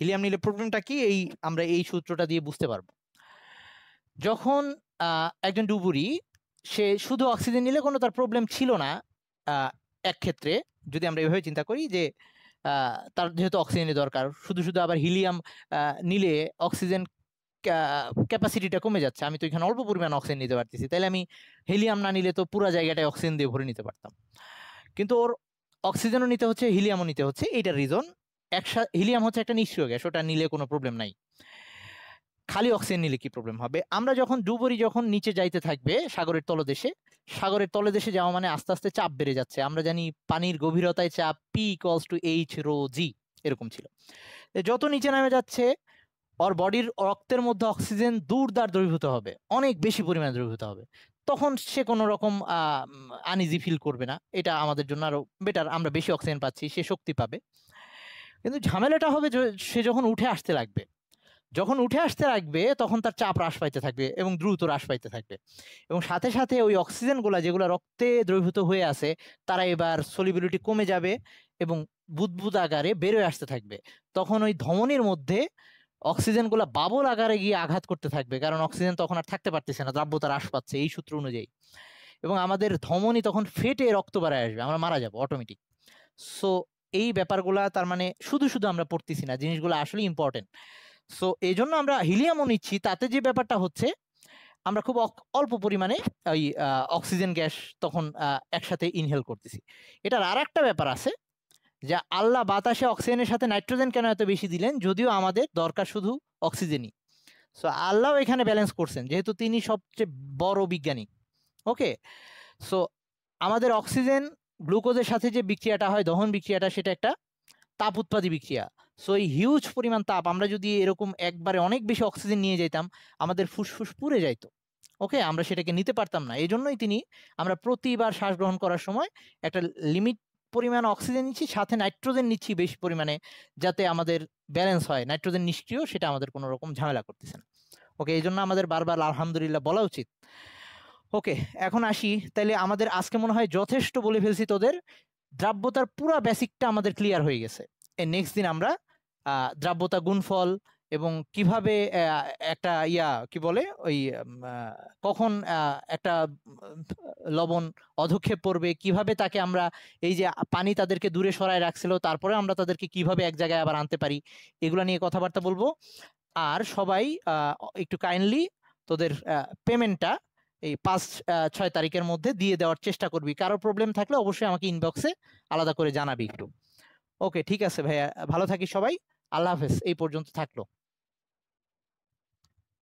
হিলিয়াম নিলে প্রবলেমটা কি এই আমরা এই সূত্রটা দিয়ে বুঝতে পারবো যখন একজন ডুবুরি সে শুধু অক্সিজেন নিলে কোনো তার প্রবলেম ছিল না এক ক্ষেত্রে যদি আমরা এভাবে চিন্তা করি যে তার যেহেতু অক্সিজেনের দরকার শুধু শুধু আবার হিলিয়াম নিলে অক্সিজেন ক্যাপাসিটিটা কমে যাচ্ছে আমি তো এখানে অল্প পরিমাণ অক্সিজেন নিতে পারতেছি তাহলে আমি হিলিয়াম না নিলে তো পুরো জায়গাটায় অক্সিজেন দিয়ে ভরে নিতে পারতাম কিন্তু ওর অক্সিজেনও নিতে হচ্ছে হিলিয়ামও নিতে হচ্ছে এইটার রিজন একসাথে হিলিয়াম হচ্ছে একটা নিঃসীয় গ্যাস ওটা নিলে কোনো প্রবলেম নাই খালি অক্সিজেন নিলে কি প্রবলেম হবে আমরা যখন ডুবরি যখন নিচে যাইতে থাকবে সাগরের তলদেশে সাগরের তলদেশে যাওয়া মানে আস্তে আস্তে চাপ বেড়ে যাচ্ছে আমরা জানি পানির গভীরতায় চাপ P equals two H rho G এরকম ছিল যত নিচে নামে যাচ্ছে ওর বডির রক্তের মধ্যে অক্সিজেন দূরদার দ্রবীভূত হবে অনেক বেশি পরিমাণে দ্রবীভূত হবে তখন সে কোনো রকম আনইজি ফিল করবে না এটা আমাদের জন্য আরও বেটার আমরা বেশি অক্সিজেন পাচ্ছি সে শক্তি পাবে কিন্তু ঝামেলাটা হবে সে যখন উঠে আসতে লাগবে যখন উঠে আসতে লাগবে তখন তার চাপ হ্রাস পাইতে থাকবে এবং দ্রুত হ্রাস পাইতে থাকবে এবং সাথে সাথে ওই অক্সিজেনগুলো যেগুলো রক্তে দ্রবীভূত হয়ে আছে তারা এবার সলিবিলিটি কমে যাবে এবং বুদবুদ আকারে বেরোয় আসতে থাকবে তখন ওই ধমনির মধ্যে অক্সিজেনগুলো বাবল আকারে গিয়ে আঘাত করতে থাকবে কারণ অক্সিজেন তখন আর থাকতে পারতেছে না দ্রাব্যতা হ্রাস পাচ্ছে এই সূত্র অনুযায়ী এবং আমাদের ধমনী তখন ফেটে রক্ত বাড়ায় আসবে আমরা মারা যাবো অটোমেটিক সো এই ব্যাপারগুলো তার মানে শুধু শুধু আমরা পড়তেছি না জিনিসগুলো আসলে ইম্পর্টেন্ট সো এই জন্য আমরা হিলিয়ামও নিচ্ছি তাতে যে ব্যাপারটা হচ্ছে আমরা খুব অল্প পরিমাণে ওই অক্সিজেন গ্যাস তখন একসাথে ইনহেল করতেছি এটার আর একটা ব্যাপার আছে যা আল্লাহ বাতাসে অক্সিজেনের সাথে নাইট্রোজেন কেন এত বেশি দিলেন যদিও আমাদের দরকার শুধু অক্সিজেনই সো আল্লাহ এখানে ব্যালেন্স করছেন যেহেতু তিনি সবচেয়ে বড় বিজ্ঞানী ওকে সো আমাদের অক্সিজেন গ্লুকোজের সাথে যে বিক্রিয়াটা হয় দহন বিক্রিয়াটা সেটা একটা তাপ উৎপাদী বিক্রিয়া সো এই হিউজ পরিমাণ তাপ আমরা যদি এরকম একবারে অনেক বেশি অক্সিজেন নিয়ে যেতাম আমাদের ফুসফুস পুড়ে যাইত ওকে আমরা সেটাকে নিতে পারতাম না এই জন্যই তিনি আমরা প্রতিবার শ্বাস গ্রহণ করার সময় একটা লিমিট পরিমাণ অক্সিজেন নিচ্ছি সাথে নাইট্রোজেন নিচ্ছি বেশি পরিমাণে যাতে আমাদের ব্যালেন্স হয় নাইট্রোজেন নিষ্ক্রিয় সেটা আমাদের কোনো রকম ঝামেলা করতেছে না ওকে এই জন্য আমাদের বারবার আলহামদুলিল্লাহ বলা উচিত ওকে এখন আসি তাহলে আমাদের আজকে মনে হয় যথেষ্ট বলে ফেলছি তোদের দ্রাব্যতার পুরা বেসিকটা আমাদের ক্লিয়ার হয়ে গেছে এ নেক্সট দিন আমরা দ্রাব্যতা গুণফল এবং কিভাবে একটা ইয়া কি বলে ওই কখন একটা লবণ অধক্ষেপ পড়বে কিভাবে তাকে আমরা এই যে পানি তাদেরকে দূরে সরায় রাখছিল তারপরে আমরা তাদেরকে কিভাবে এক জায়গায় আবার আনতে পারি এগুলো নিয়ে কথাবার্তা বলবো আর সবাই একটু কাইন্ডলি তোদের পেমেন্টটা এই পাঁচ ছয় তারিখের মধ্যে দিয়ে দেওয়ার চেষ্টা করবি কারো প্রবলেম থাকলে অবশ্যই আমাকে ইনবক্সে আলাদা করে জানাবি একটু ওকে ঠিক আছে ভাইয়া ভালো থাকি সবাই আল্লাহ হাফেজ এই পর্যন্ত থাকলো